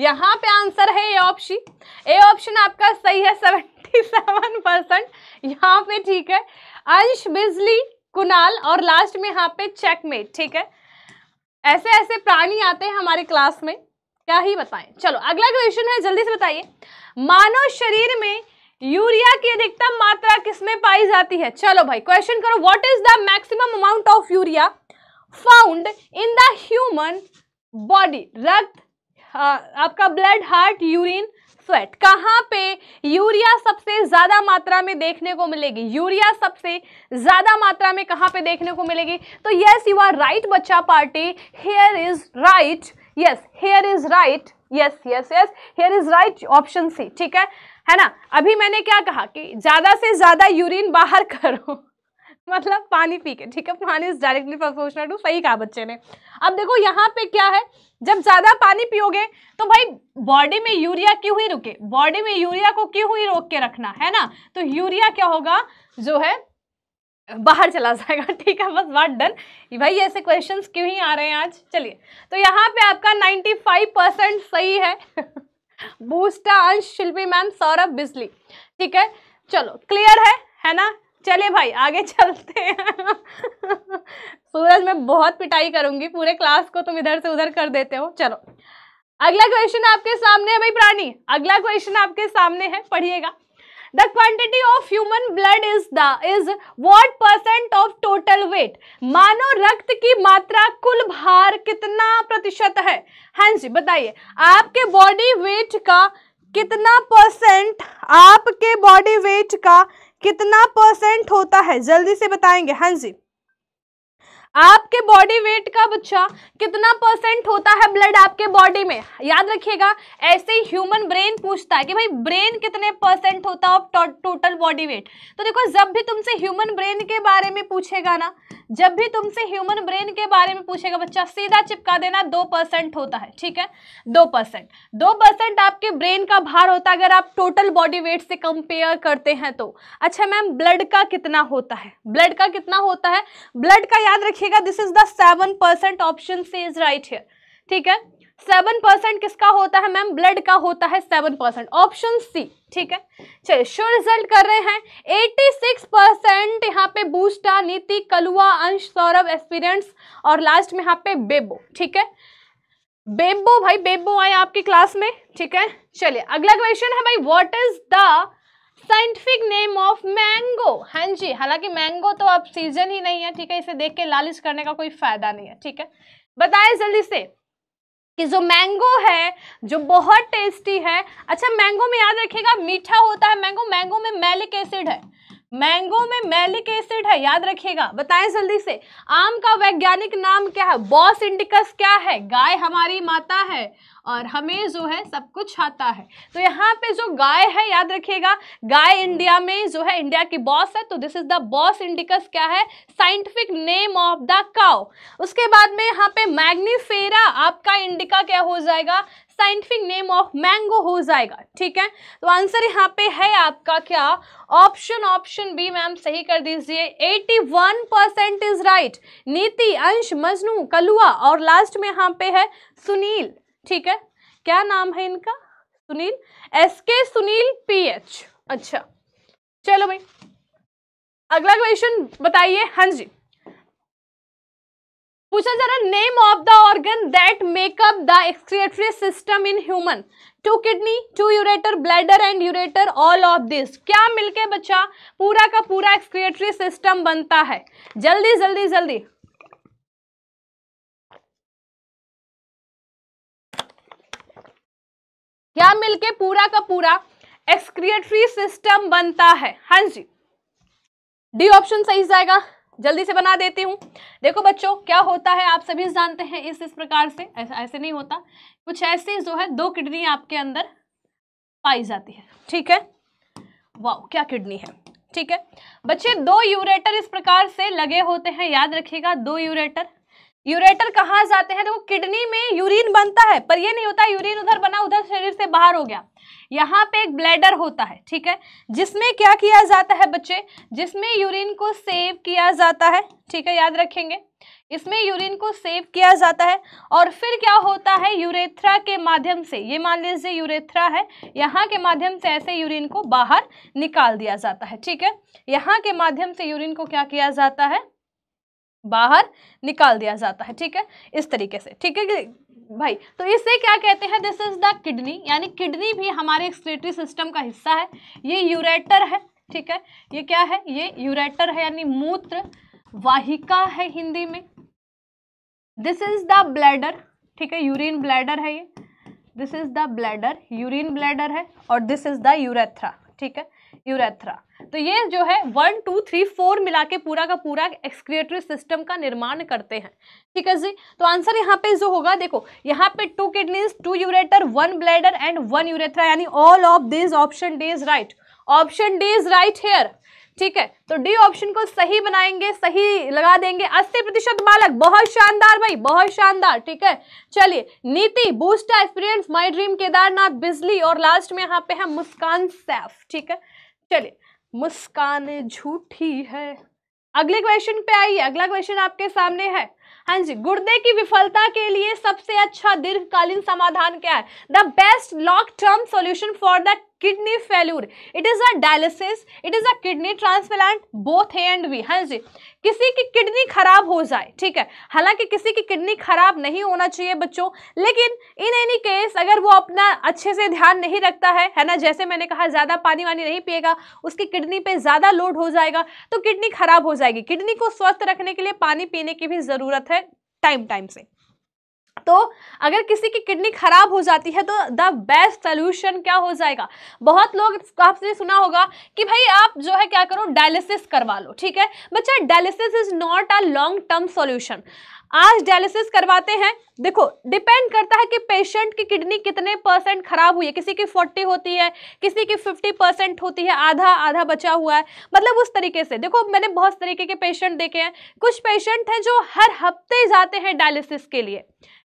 यहाँ पे आंसर है ए ऑप्शन ए ऑप्शन आपका सही है सेवेंटी सेवन परसेंट यहाँ पे ठीक है अंश बिजली कुनाल और लास्ट में यहाँ पे चेकमेट ठीक है ऐसे ऐसे प्राणी आते हैं हमारे क्लास में क्या ही बताएं चलो अगला क्वेश्चन है जल्दी से बताइए मानव शरीर में यूरिया की अधिकतम मात्रा किसमें पाई जाती है चलो भाई क्वेश्चन करो what is the maximum amount of urea found in the human body रक्त आपका ब्लड हार्ट यूरिन स्वेट कहाँ पे यूरिया सबसे ज़्यादा मात्रा में देखने को मिलेगी यूरिया सबसे ज़्यादा मात्रा में कहाँ पे देखने को मिलेगी तो यस यू आर राइट बच्चा party here is right yes here is right yes yes yes here is right option C ठीक है है ना अभी मैंने क्या कहा कि ज़्यादा से ज़्यादा यूरिन बाहर करो मतलब पानी पी के ठीक है पानी इज डायरेक्टली प्रोपोर्शनल टू सही कहा बच्चे ने अब देखो यहाँ पे क्या है जब ज़्यादा पानी पियोगे तो भाई बॉडी में यूरिया क्यों ही रुके बॉडी में यूरिया को क्यों ही रोक के रखना है ना तो यूरिया क्या होगा जो है बाहर चला जाएगा <laughs> ठीक है बस वाट डन भाई ऐसे क्वेश्चंस क्यों ही आ रहे हैं आज चलिए तो यहाँ पे आपका 95 परसेंट सही है बूस्टा अंश शिल्पी मैम सौरभ बिजली ठीक है चलो क्लियर है है ना चले भाई आगे चलते हैं सूरज मैं बहुत पिटाई करूंगी पूरे क्लास को तुम इधर से उधर कर देते हो चलो अगला क्वेश्चन आपके सामने है भाई प्राणी अगला क्वेश्चन आपके सामने है पढ़िएगा the quantity of human blood is the is what percent of total weight मानो रक्त की मात्रा कुल भार कितना प्रतिशत है हाँ जी बताइए आपके बॉडी वेट का कितना परसेंट आपके बॉडी वेट का कितना परसेंट होता है जल्दी से बताएंगे हाँ जी आपके बॉडी वेट का बच्चा कितना परसेंट होता है ब्लड आपके बॉडी में याद रखिएगा ऐसे ही ह्यूमन ब्रेन पूछता है कि भाई ब्रेन कितने परसेंट होता है ऑफ टोटल बॉडी वेट तो देखो जब भी तुमसे ह्यूमन ब्रेन के बारे में पूछेगा ना जब भी तुमसे ह्यूमन ब्रेन के बारे में पूछेगा बच्चा सीधा चिपका देना दो परसेंट होता है ठीक है दो परसेंट दो परसेंट आपके ब्रेन का भार होता है अगर आप टोटल बॉडी वेट से कंपेयर करते हैं तो अच्छा मैम ब्लड का कितना होता है ब्लड का कितना होता है ब्लड का याद रखिएगा this is the seven percent option से इज राइट हेयर ठीक है सेवन परसेंट किसका होता है मैम ब्लड का होता है सेवन परसेंट ऑप्शन सी ठीक है चलिए श्योर रिजल्ट कर रहे हैं एट्टी सिक्स परसेंट यहाँ पे बूस्टा नीति कलुआ अंश सौरभ एक्सपीरियंस और लास्ट में यहाँ पे बेबो ठीक है बेबो भाई बेबो आए आपकी क्लास में ठीक है चलिए अगला क्वेश्चन है भाई what is the scientific name of mango हाँ जी हालांकि मैंगो तो अब सीजन ही नहीं है ठीक है इसे देख के लालच करने का कोई फायदा नहीं है ठीक है बताए जल्दी से कि जो मैंगो है जो बहुत टेस्टी है अच्छा मैंगो में याद रखिएगा मीठा होता है मैंगो मैंगो में मैलिक एसिड है मैंगो में मैलिक एसिड है याद रखिएगा बताएं जल्दी से आम का वैज्ञानिक नाम क्या है बॉस इंडिकस क्या है गाय हमारी माता है और हमें जो है सब कुछ आता है तो यहाँ पे जो गाय है याद रखिएगा गाय इंडिया में जो है इंडिया की बॉस है तो this is the Bos indicus क्या है scientific name of the cow उसके बाद में यहाँ पे मैग्नीफेरा आपका इंडिका क्या हो जाएगा साइंटिफिक नेम ऑफ मैंगो हो जाएगा ठीक है तो आंसर यहाँ पे है आपका क्या ऑप्शन ऑप्शन बी मैम सही कर दीजिए 81 परसेंट इज राइट नीति अंश मजनू कलुआ और लास्ट में यहाँ पे है सुनील ठीक है क्या नाम है इनका सुनील एस के सुनील पीएच अच्छा चलो भाई अगला क्वेश्चन बताइए हाँ जी पूछा जरा name of the organ that make up the excretory system in human two kidney two ureter bladder and ureter all of this क्या मिलके बच्चा पूरा का पूरा एक्सक्रिएटरी सिस्टम बनता है जल्दी जल्दी जल्दी क्या मिलके पूरा का पूरा एक्सक्रिएटरी सिस्टम बनता है हाँ जी डी ऑप्शन सही जाएगा जल्दी से बना देती हूँ देखो बच्चों क्या होता है आप सभी जानते हैं इस इस प्रकार से ऐसे ऐसे नहीं होता कुछ ऐसी जो है दो किडनी आपके अंदर पाई जाती है ठीक है वाह क्या किडनी है ठीक है बच्चे दो यूरेटर इस प्रकार से लगे होते हैं याद रखिएगा दो यूरेटर यूरेटर कहाँ जाते हैं देखो किडनी में यूरिन बनता है पर ये नहीं होता यूरिन उधर बना उधर शरीर से बाहर हो गया यहाँ पे एक ब्लैडर होता है ठीक है जिसमें क्या किया जाता है बच्चे जिसमें यूरिन को सेव किया जाता है ठीक है याद रखेंगे इसमें यूरिन को सेव किया जाता है और फिर क्या होता है यूरेथ्रा के माध्यम से ये मान लीजिए यूरेथ्रा है यहाँ के माध्यम से ऐसे यूरिन को बाहर निकाल दिया जाता है ठीक है यहाँ के माध्यम से यूरिन को क्या किया जाता है बाहर निकाल दिया जाता है ठीक है इस तरीके से ठीक है भाई तो इसे क्या कहते हैं दिस इज द किडनी यानी किडनी भी हमारे एक्सक्रेटरी सिस्टम का हिस्सा है ये यूरेटर है ठीक है ये क्या है ये यूरेटर है यानी मूत्र वाहिका है हिंदी में दिस इज द ब्लैडर ठीक है यूरिन ब्लैडर है ये this is the bladder urine bladder है और दिस इज द यूरेथ्रा ठीक है यूरेथ्रा तो ये जो है वन टू थ्री फोर मिला के पूरा का पूरा एक्सक्रिएटरी सिस्टम का निर्माण करते हैं ठीक है जी तो आंसर यहाँ पे जो होगा देखो यहाँ पे two kidneys two ureter one bladder and one urethra यानी all of this option D is right option D is right here ठीक है तो डी ऑप्शन को सही बनाएंगे सही लगा देंगे अस्सी प्रतिशत बालक बहुत शानदार भाई बहुत शानदार ठीक है चलिए Niti booster experience my dream Kedarnath बिजली और लास्ट में यहाँ पे है मुस्कान सैफ ठीक है चलिए मुस्कान झूठी है अगले क्वेश्चन पे आइए अगला क्वेश्चन आपके सामने है हाँ जी गुर्दे की विफलता के लिए सबसे अच्छा दीर्घकालीन समाधान क्या है the best long term solution for the kidney failure it is a dialysis it is a kidney transplant both A and B हाँ जी किसी की किडनी खराब हो जाए ठीक है हालांकि किसी की किडनी खराब नहीं होना चाहिए बच्चों लेकिन इन एनी केस अगर वो अपना अच्छे से ध्यान नहीं रखता है है ना जैसे मैंने कहा ज़्यादा पानी वानी नहीं पिएगा उसकी किडनी पे ज़्यादा लोड हो जाएगा तो किडनी खराब हो जाएगी किडनी को स्वस्थ रखने के लिए पानी पीने की भी ज़रूरत है टाइम टाइम से तो अगर किसी की किडनी खराब हो जाती है तो द बेस्ट सोल्यूशन क्या हो जाएगा बहुत लोग आपने सुना होगा कि भाई आप जो है क्या करो डायलिसिस करवा लो ठीक है बच्चा dialysis is not a long term solution आज डायलिसिस करवाते हैं देखो डिपेंड करता है कि पेशेंट की किडनी कितने परसेंट खराब हुई है किसी की 40 होती है किसी की 50 परसेंट होती है आधा आधा बचा हुआ है मतलब उस तरीके से देखो मैंने बहुत तरीके के पेशेंट देखे हैं कुछ पेशेंट हैं जो हर हफ्ते जाते हैं डायलिसिस के लिए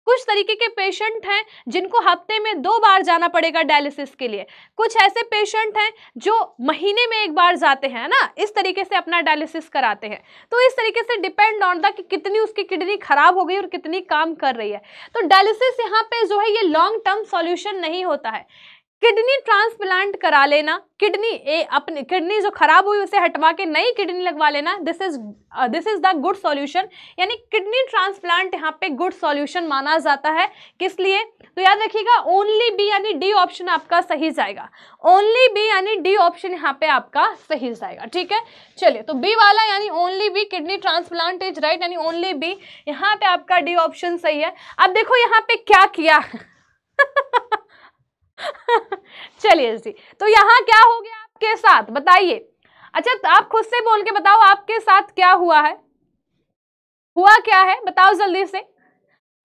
कुछ तरीके के पेशेंट हैं जिनको हफ्ते में दो बार जाना पड़ेगा डायलिसिस के लिए कुछ ऐसे पेशेंट हैं जो महीने में एक बार जाते हैं ना इस तरीके से अपना डायलिसिस कराते हैं तो इस तरीके से डिपेंड ऑन द कि कितनी उसकी किडनी खराब हो गई और कितनी काम कर रही है तो डायलिसिस यहाँ पे जो है ये लॉन्ग टर्म सॉल्यूशन नहीं होता है किडनी ट्रांसप्लांट करा लेना किडनी ए अपनी किडनी जो खराब हुई उसे हटवा के नई किडनी लगवा लेना this is this is the good solution यानी किडनी ट्रांसप्लांट यहाँ पे गुड सॉल्यूशन माना जाता है किस लिए तो याद रखिएगा ओनली बी यानी डी ऑप्शन आपका सही जाएगा ओनली बी यानी डी ऑप्शन यहाँ पे आपका सही जाएगा ठीक है चलिए तो बी वाला यानी only B kidney transplant is right यानी ओनली बी यहाँ पे आपका डी ऑप्शन सही है अब देखो यहाँ पे क्या किया <laughs> <laughs> चलिए जी तो यहाँ क्या हो गया आपके साथ बताइए अच्छा तो आप खुद से बोल के बताओ आपके साथ क्या हुआ है हुआ क्या है बताओ जल्दी से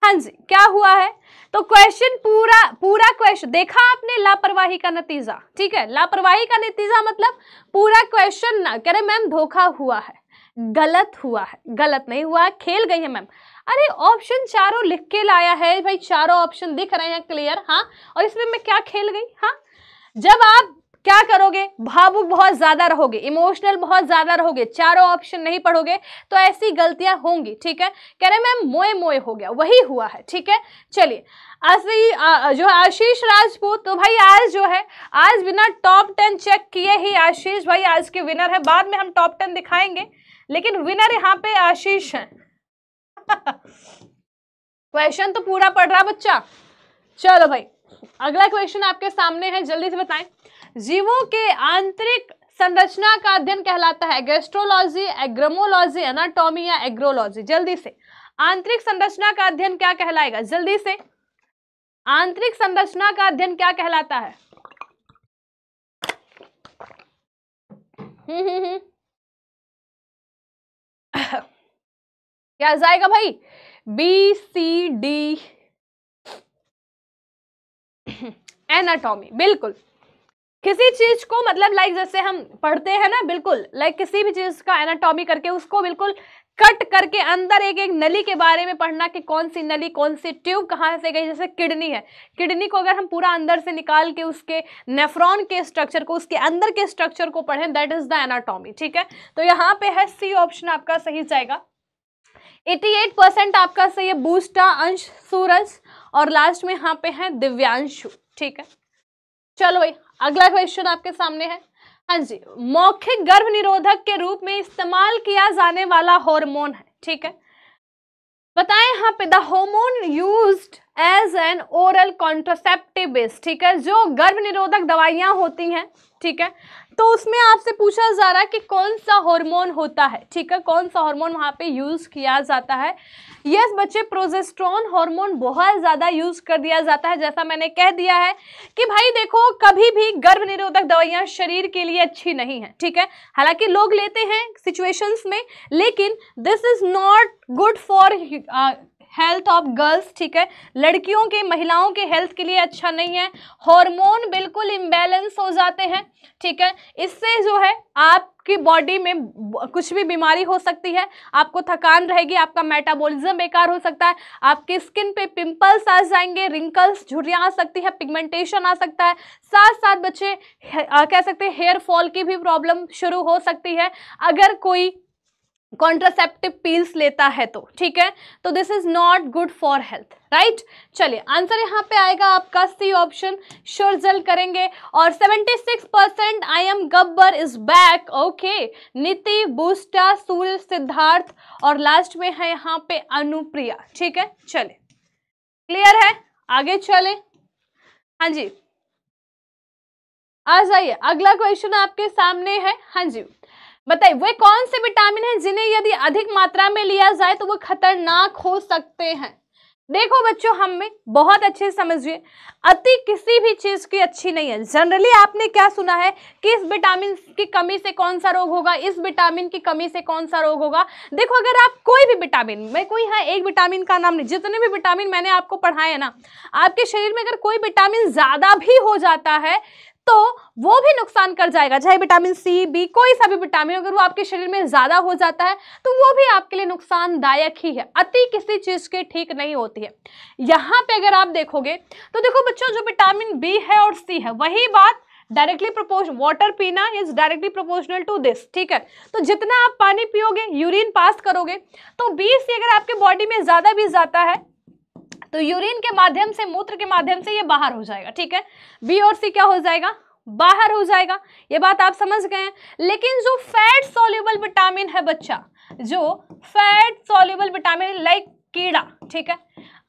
हाँ जी क्या हुआ है तो क्वेश्चन पूरा पूरा क्वेश्चन देखा आपने लापरवाही का नतीजा ठीक है लापरवाही का नतीजा मतलब पूरा क्वेश्चन ना कह रहे मैम धोखा हुआ है गलत हुआ है गलत नहीं हुआ खेल गई है मैम अरे ऑप्शन चारों लिख के लाया है भाई चारों ऑप्शन दिख रहे हैं क्लियर हाँ और इसमें मैं क्या खेल गई हाँ जब आप क्या करोगे भावुक बहुत ज़्यादा रहोगे इमोशनल बहुत ज़्यादा रहोगे चारों ऑप्शन नहीं पढ़ोगे तो ऐसी गलतियां होंगी ठीक है कह रहे मैम मोए मोए हो गया वही हुआ है ठीक है चलिए ऐसे जो आशीष राजपूत तो भाई आज जो है आज बिना टॉप टेन चेक किए ही आशीष भाई आज के विनर है बाद में हम टॉप टेन दिखाएंगे लेकिन विनर यहाँ पे आशीष हैं क्वेश्चन तो पूरा पढ़ रहा बच्चा चलो भाई अगला क्वेश्चन आपके सामने है जल्दी से बताएं जीवों के आंतरिक संरचना का अध्ययन कहलाता है गेस्ट्रोलॉजी एग्रमोलॉजी एनाटॉमी या एग्रोलॉजी जल्दी से आंतरिक संरचना का अध्ययन क्या कहलाएगा जल्दी से आंतरिक संरचना का अध्ययन क्या कहलाता है हम्म हम्म, हम्म। क्या जाएगा भाई बी सी डी एनाटॉमी बिल्कुल किसी चीज को मतलब लाइक जैसे हम पढ़ते हैं ना बिल्कुल लाइक किसी भी चीज का एनाटॉमी करके उसको बिल्कुल कट करके अंदर एक एक नली के बारे में पढ़ना कि कौन सी नली कौन सी ट्यूब कहाँ से गई जैसे किडनी है किडनी को अगर हम पूरा अंदर से निकाल के उसके नेफ्रॉन के स्ट्रक्चर को उसके अंदर के स्ट्रक्चर को पढ़ें दैट इज़ द एनाटॉमी ठीक है तो यहाँ पे है सी ऑप्शन आपका सही जाएगा 88 आपका सही है बूस्टा अंश सूरज और लास्ट में यहाँ पे है दिव्यांशु ठीक है चलो भाई अगला क्वेश्चन आपके सामने है हाँ जी मौखिक गर्भ निरोधक के रूप में इस्तेमाल किया जाने वाला हार्मोन है ठीक है बताएं यहाँ पे the hormone use as an oral contraceptive base ठीक है जो गर्भ निरोधक दवाइयां होती हैं ठीक है तो उसमें आपसे पूछा जा रहा है कि कौन सा हार्मोन होता है ठीक है कौन सा हार्मोन वहाँ पे यूज़ किया जाता है यस बच्चे प्रोजेस्ट्रॉन हार्मोन बहुत ज़्यादा यूज़ कर दिया जाता है जैसा मैंने कह दिया है कि भाई देखो कभी भी गर्भ निरोधक दवाइयाँ शरीर के लिए अच्छी नहीं है ठीक है हालांकि लोग लेते हैं सिचुएशंस में लेकिन this is not good for health of girls ठीक है लड़कियों के महिलाओं के हेल्थ के लिए अच्छा नहीं है हार्मोन बिल्कुल इम्बेलेंस हो जाते हैं ठीक है इससे जो है आपकी बॉडी में कुछ भी बीमारी हो सकती है आपको थकान रहेगी आपका मेटाबॉलिज्म बेकार हो सकता है आपकी स्किन पे पिंपल्स आ जाएंगे रिंकल्स झुरियाँ आ सकती है पिगमेंटेशन आ सकता है साथ साथ बच्चे कह सकते हैं हेयर फॉल की भी प्रॉब्लम शुरू हो सकती है अगर कोई कॉन्ट्रासेप्टिव पील्स लेता है तो ठीक है तो this is not good for health right चलिए आंसर यहाँ पे आएगा आपका सी ऑप्शन शुरजल करेंगे और 76 percent I am Gabbar is back okay Niti booster सूर्य सिद्धार्थ और लास्ट में है यहाँ पे अनुप्रिया ठीक है चले क्लियर है आगे चले हाँ जी आ जाइए अगला क्वेश्चन आपके सामने है हाँ जी बताइए वे कौन से विटामिन हैं जिन्हें यदि अधिक मात्रा में लिया जाए तो वो खतरनाक हो सकते हैं देखो बच्चों हम में बहुत अच्छे से समझिए अति किसी भी चीज़ की अच्छी नहीं है जनरली आपने क्या सुना है कि इस विटामिन की कमी से कौन सा रोग होगा इस विटामिन की कमी से कौन सा रोग होगा देखो अगर आप कोई भी विटामिन मैं कोई हाँ एक विटामिन का नाम नहीं जितने भी विटामिन मैंने आपको पढ़ाए ना आपके शरीर में अगर कोई विटामिन ज़्यादा भी हो जाता है तो वो भी नुकसान कर जाएगा चाहे विटामिन सी बी कोई सा भी विटामिन अगर वो आपके शरीर में ज़्यादा हो जाता है तो वो भी आपके लिए नुकसानदायक ही है अति किसी चीज़ के ठीक नहीं होती है यहाँ पे अगर आप देखोगे तो देखो बच्चों जो विटामिन बी है और सी है वही बात डायरेक्टली प्रोपोर्श वाटर पीना is directly proportional to this ठीक है तो जितना आप पानी पियोगे यूरिन पास करोगे तो बी सी अगर आपके बॉडी में ज़्यादा भी जाता है तो यूरिन के माध्यम से मूत्र के माध्यम से ये बाहर हो जाएगा ठीक है बी और सी क्या हो जाएगा बाहर हो जाएगा ये बात आप समझ गए लेकिन जो फैट सोल्यूबल विटामिन है बच्चा जो फैट सोल्यूबल विटामिन लाइक कीड़ा ठीक है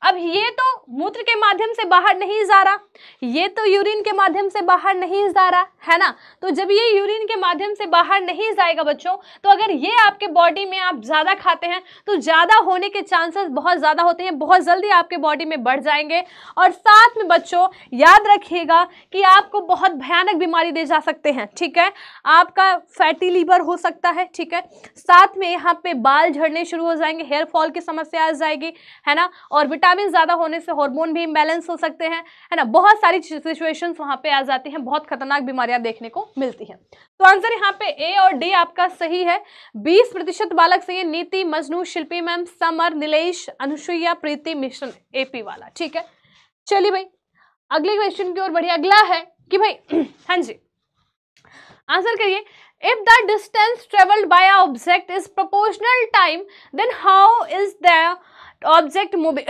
अब ये तो मूत्र के माध्यम से बाहर नहीं जा रहा ये तो यूरिन के माध्यम से बाहर नहीं जा रहा है ना तो जब ये यूरिन के माध्यम से बाहर नहीं जाएगा बच्चों तो अगर ये आपके बॉडी में आप ज़्यादा खाते हैं तो ज़्यादा होने के चांसेस बहुत ज़्यादा होते हैं बहुत जल्दी आपके बॉडी में बढ़ जाएंगे और साथ में बच्चों याद रखिएगा कि आपको बहुत भयानक बीमारी दे जा सकते हैं ठीक है आपका फैटी लीवर हो सकता है ठीक है साथ में यहाँ पे बाल झड़ने शुरू हो जाएंगे हेयर फॉल की समस्या आ जाएगी है ना और विटामिन विटामिन ज़्यादा होने से हार्मोन भी इम्बेलेंस हो सकते हैं है ना बहुत सारी सिचुएशन वहां पे आ जाती हैं बहुत खतरनाक बीमारियां देखने को मिलती हैं तो आंसर यहाँ पे ए और डी आपका सही है बीस प्रतिशत बालक सही है नीति मजनू शिल्पी मैम समर नीलेष अनुसुईया प्रीति मिश्र एपी वाला ठीक है चलिए भाई अगले क्वेश्चन की ओर बढ़िया अगला है कि भाई <clears throat> हाँ जी आंसर करिए if the distance travelled by a object is proportional time then how is the object moving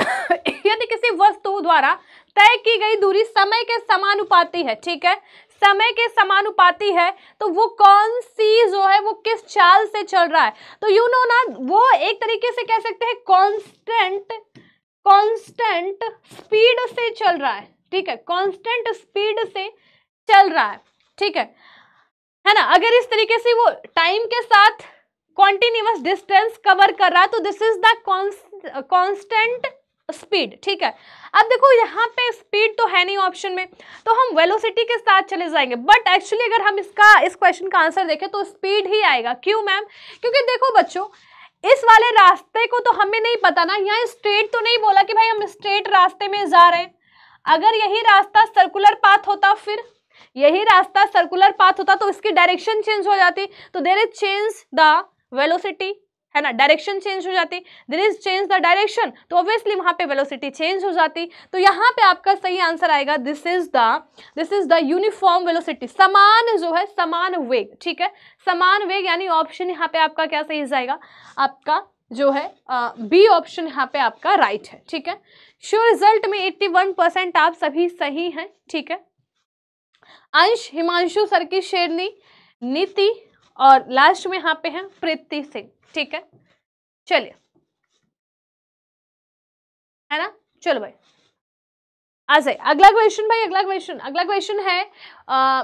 यदि किसी वस्तु द्वारा तय की गई दूरी समय के समानुपाती है ठीक है समय के समानुपाती है तो वो कौन सी जो है वो किस चाल से चल रहा है तो यू you नो know ना वो एक तरीके से कह सकते हैं कांस्टेंट कांस्टेंट स्पीड से चल रहा है ठीक है कांस्टेंट स्पीड से चल रहा है ठीक है है ना अगर इस तरीके से वो टाइम के साथ कॉन्टिन्यूस डिस्टेंस कवर कर रहा है तो this is the constant speed ठीक है अब देखो यहाँ पे स्पीड तो है नहीं ऑप्शन में तो हम वेलोसिटी के साथ चले जाएंगे बट एक्चुअली अगर हम इसका इस क्वेश्चन का आंसर देखें तो स्पीड ही आएगा क्यों मैम क्योंकि देखो बच्चों इस वाले रास्ते को तो हमें नहीं पता ना यहाँ स्ट्रेट तो नहीं बोला कि भाई हम स्ट्रेट रास्ते में जा रहे हैं अगर यही रास्ता सर्कुलर पाथ होता फिर यही रास्ता सर्कुलर पाथ होता तो इसकी डायरेक्शन चेंज हो जाती तो there is change the velocity है ना डायरेक्शन चेंज हो जाती there is change the direction तो ऑब्वियसली वहां पे वेलोसिटी चेंज हो जाती तो यहाँ पे आपका सही आंसर आएगा this is the this is the uniform velocity समान जो है समान वेग ठीक है समान वेग यानी ऑप्शन यहाँ पे आपका क्या सही जाएगा आपका जो है बी ऑप्शन यहाँ पे आपका राइट right है ठीक है श्योर sure रिजल्ट में 81 परसेंट आप सभी सही हैं ठीक है अंश हिमांशु सर की शेरनी नीति और लास्ट में यहाँ पे है प्रीति सिंह ठीक है चलिए है ना चलो भाई आ जाए अगला क्वेश्चन भाई अगला क्वेश्चन अगला क्वेश्चन है आ,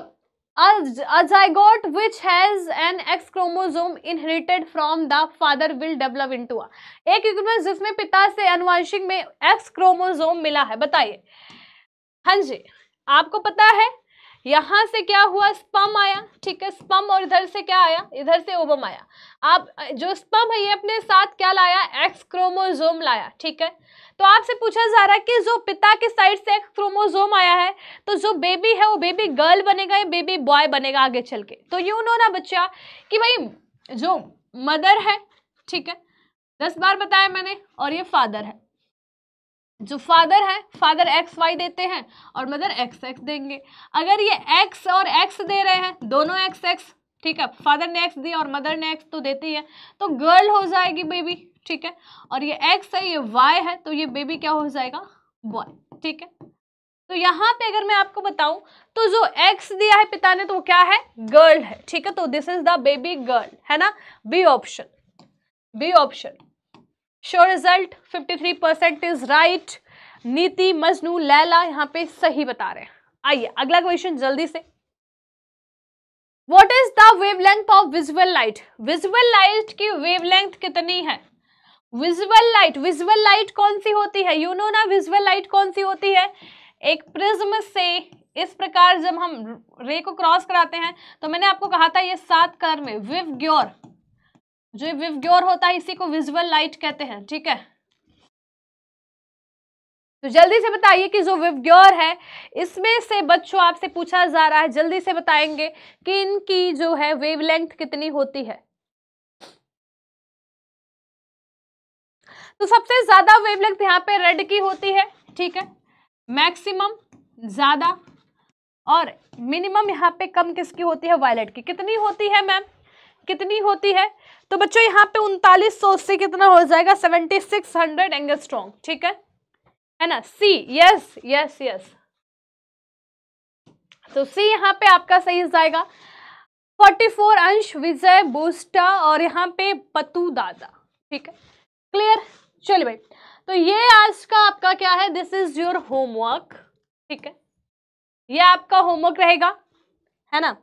a zygote which has an x chromosome inherited from the father will develop into a एक जिसमें पिता से अनुवांशिक में एक्स क्रोमोजोम मिला है बताइए हाँ जी आपको पता है यहाँ से क्या हुआ स्पम आया ठीक है स्पम और इधर से क्या आया इधर से ओबम आया आप जो स्पम है ये अपने साथ क्या लाया एक्स क्रोमोजोम लाया ठीक है तो आपसे पूछा जा रहा है कि जो पिता के साइड से एक्स क्रोमोजोम आया है तो जो बेबी है वो बेबी गर्ल बनेगा या बेबी बॉय बनेगा आगे चल के तो यू नो ना बच्चा कि भाई जो मदर है ठीक है दस बार बताया मैंने और ये फादर है जो फादर है फादर एक्स वाई देते हैं और मदर एक्स एक्स देंगे अगर ये एक्स और एक्स दे रहे हैं दोनों एक्स एक्स ठीक है फादर ने एक्स दिया और मदर ने एक्स तो देती है तो गर्ल हो जाएगी बेबी ठीक है और ये एक्स है ये वाई है तो ये बेबी क्या हो जाएगा बॉय ठीक है तो यहाँ पे अगर मैं आपको बताऊं तो जो एक्स दिया है पिता ने तो वो क्या है गर्ल है ठीक है तो this is the baby girl है ना B option B option show result 53 percent is right Niti Majnu Laila यहां पे सही बता रहे हैं आइए अगला क्वेश्चन जल्दी से what is the wavelength of visual light visual light की वेवलेंथ कितनी है विजुअल लाइट विजुअल लाइट कौन सी होती है यू नो ना विजुअल लाइट कौन सी होती है एक प्रिज्म से इस प्रकार जब हम रे को क्रॉस कराते हैं तो मैंने आपको कहा था ये सात कर्म विव ग्योर जो विवग्योर होता है इसी को विजुअल लाइट कहते हैं ठीक है तो जल्दी से बताइए कि जो विवग्योर है इसमें से बच्चों आपसे पूछा जा रहा है जल्दी से बताएंगे कि इनकी जो है वेवलेंथ कितनी होती है तो सबसे ज्यादा वेवलेंथ यहाँ पे रेड की होती है ठीक है मैक्सिमम ज्यादा और मिनिमम यहाँ पे कम किसकी होती है वायलेट की कितनी होती है मैम कितनी होती है तो बच्चों यहाँ पे उनतालीस सौ से कितना हो जाएगा सेवेंटी सिक्स हंड्रेड एंगस्ट्रॉन्ग ठीक है है ना सी यस यस यस तो सी यहाँ पे आपका सही जाएगा फोर्टी फोर अंश विजय बूस्टा और यहाँ पे पतू दादा ठीक है क्लियर चलिए भाई तो ये आज का आपका क्या है दिस इज योर होमवर्क ठीक है ये आपका होमवर्क रहेगा है ना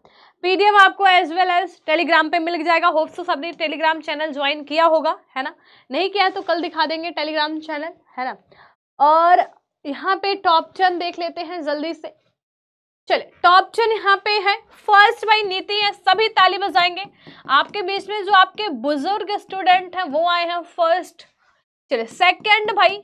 पीडीएम आपको एज वेल एज टेलीग्राम पे मिल जाएगा होप सो तो सबने टेलीग्राम चैनल ज्वाइन किया होगा है ना नहीं किया तो कल दिखा देंगे टेलीग्राम चैनल है ना और यहाँ पे टॉप टेन देख लेते हैं जल्दी से चले टॉप टेन यहाँ पे है फर्स्ट भाई नीति है सभी ताली बजाएंगे आपके बीच में जो आपके बुजुर्ग स्टूडेंट हैं वो आए हैं फर्स्ट चले सेकंड भाई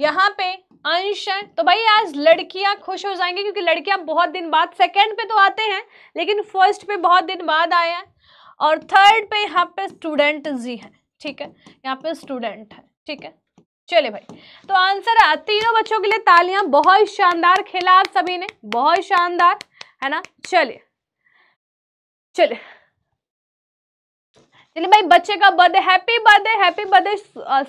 यहाँ पे है तो भाई आज लड़कियां खुश हो जाएंगी क्योंकि लड़कियां बहुत दिन बाद सेकंड पे तो आते हैं लेकिन फर्स्ट पे बहुत दिन बाद आए हैं और थर्ड पे यहाँ पे स्टूडेंट जी हैं ठीक है यहाँ पे स्टूडेंट है ठीक है चले भाई तो आंसर है तीनों बच्चों के लिए तालियां बहुत शानदार खेला आप सभी ने बहुत शानदार है ना चलिए चलिए चलिए भाई बच्चे का birthday happy birthday happy birthday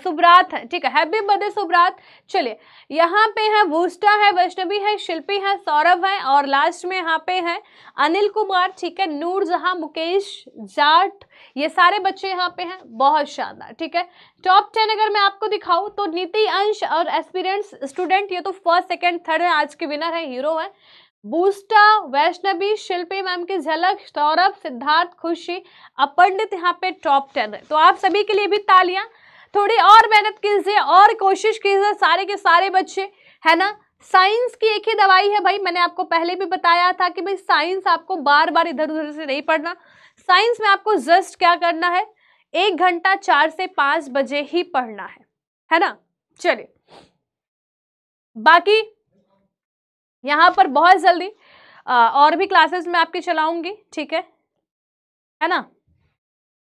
Subrat है ठीक है हैप्पी बर्थडे सुब्रात चलिए यहाँ पे है वूस्टा है वैष्णवी है शिल्पी है सौरभ है और लास्ट में यहाँ पे है अनिल कुमार ठीक है नूर जहाँ मुकेश जाट ये सारे बच्चे यहाँ पे हैं बहुत शानदार ठीक है टॉप टेन अगर मैं आपको दिखाऊँ तो नीति अंश और एक्सपीरियंस स्टूडेंट ये तो फर्स्ट सेकेंड थर्ड है आज के विनर है हीरो है बूस्टा वैष्णवी शिल्पी मैम की झलक सौरभ सिद्धार्थ खुशी अपंडित यहाँ पे टॉप टेन है तो आप सभी के लिए भी तालियां थोड़ी और मेहनत कीजिए और कोशिश कीजिए सारे के सारे बच्चे है ना साइंस की एक ही दवाई है भाई मैंने आपको पहले भी बताया था कि भाई साइंस आपको बार बार इधर उधर से नहीं पढ़ना साइंस में आपको जस्ट क्या करना है एक घंटा चार से पाँच बजे ही पढ़ना है है ना चलिए बाकी यहाँ पर बहुत जल्दी और भी क्लासेस मैं आपकी चलाऊंगी ठीक है है ना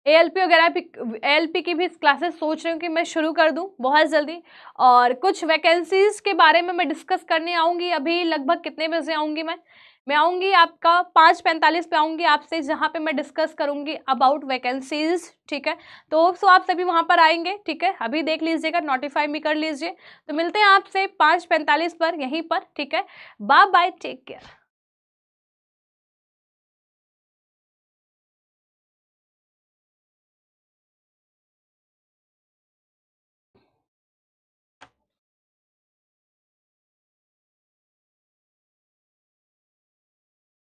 ए एल पी वगैरह एल पी की भी क्लासेस सोच रही हूँ कि मैं शुरू कर दूँ बहुत जल्दी और कुछ वैकेंसीज़ के बारे में मैं डिस्कस करने आऊँगी अभी लगभग कितने बजे आऊँगी मैं मैं आऊँगी आपका पाँच पैंतालीस पे आऊँगी आपसे जहाँ पे मैं डिस्कस करूँगी अबाउट वैकेंसीज ठीक है तो सो आप सभी वहाँ पर आएंगे ठीक है अभी देख लीजिएगा नोटिफाई भी कर लीजिए तो मिलते हैं आपसे पाँच पैंतालीस पर यहीं पर ठीक है बाय बाय टेक केयर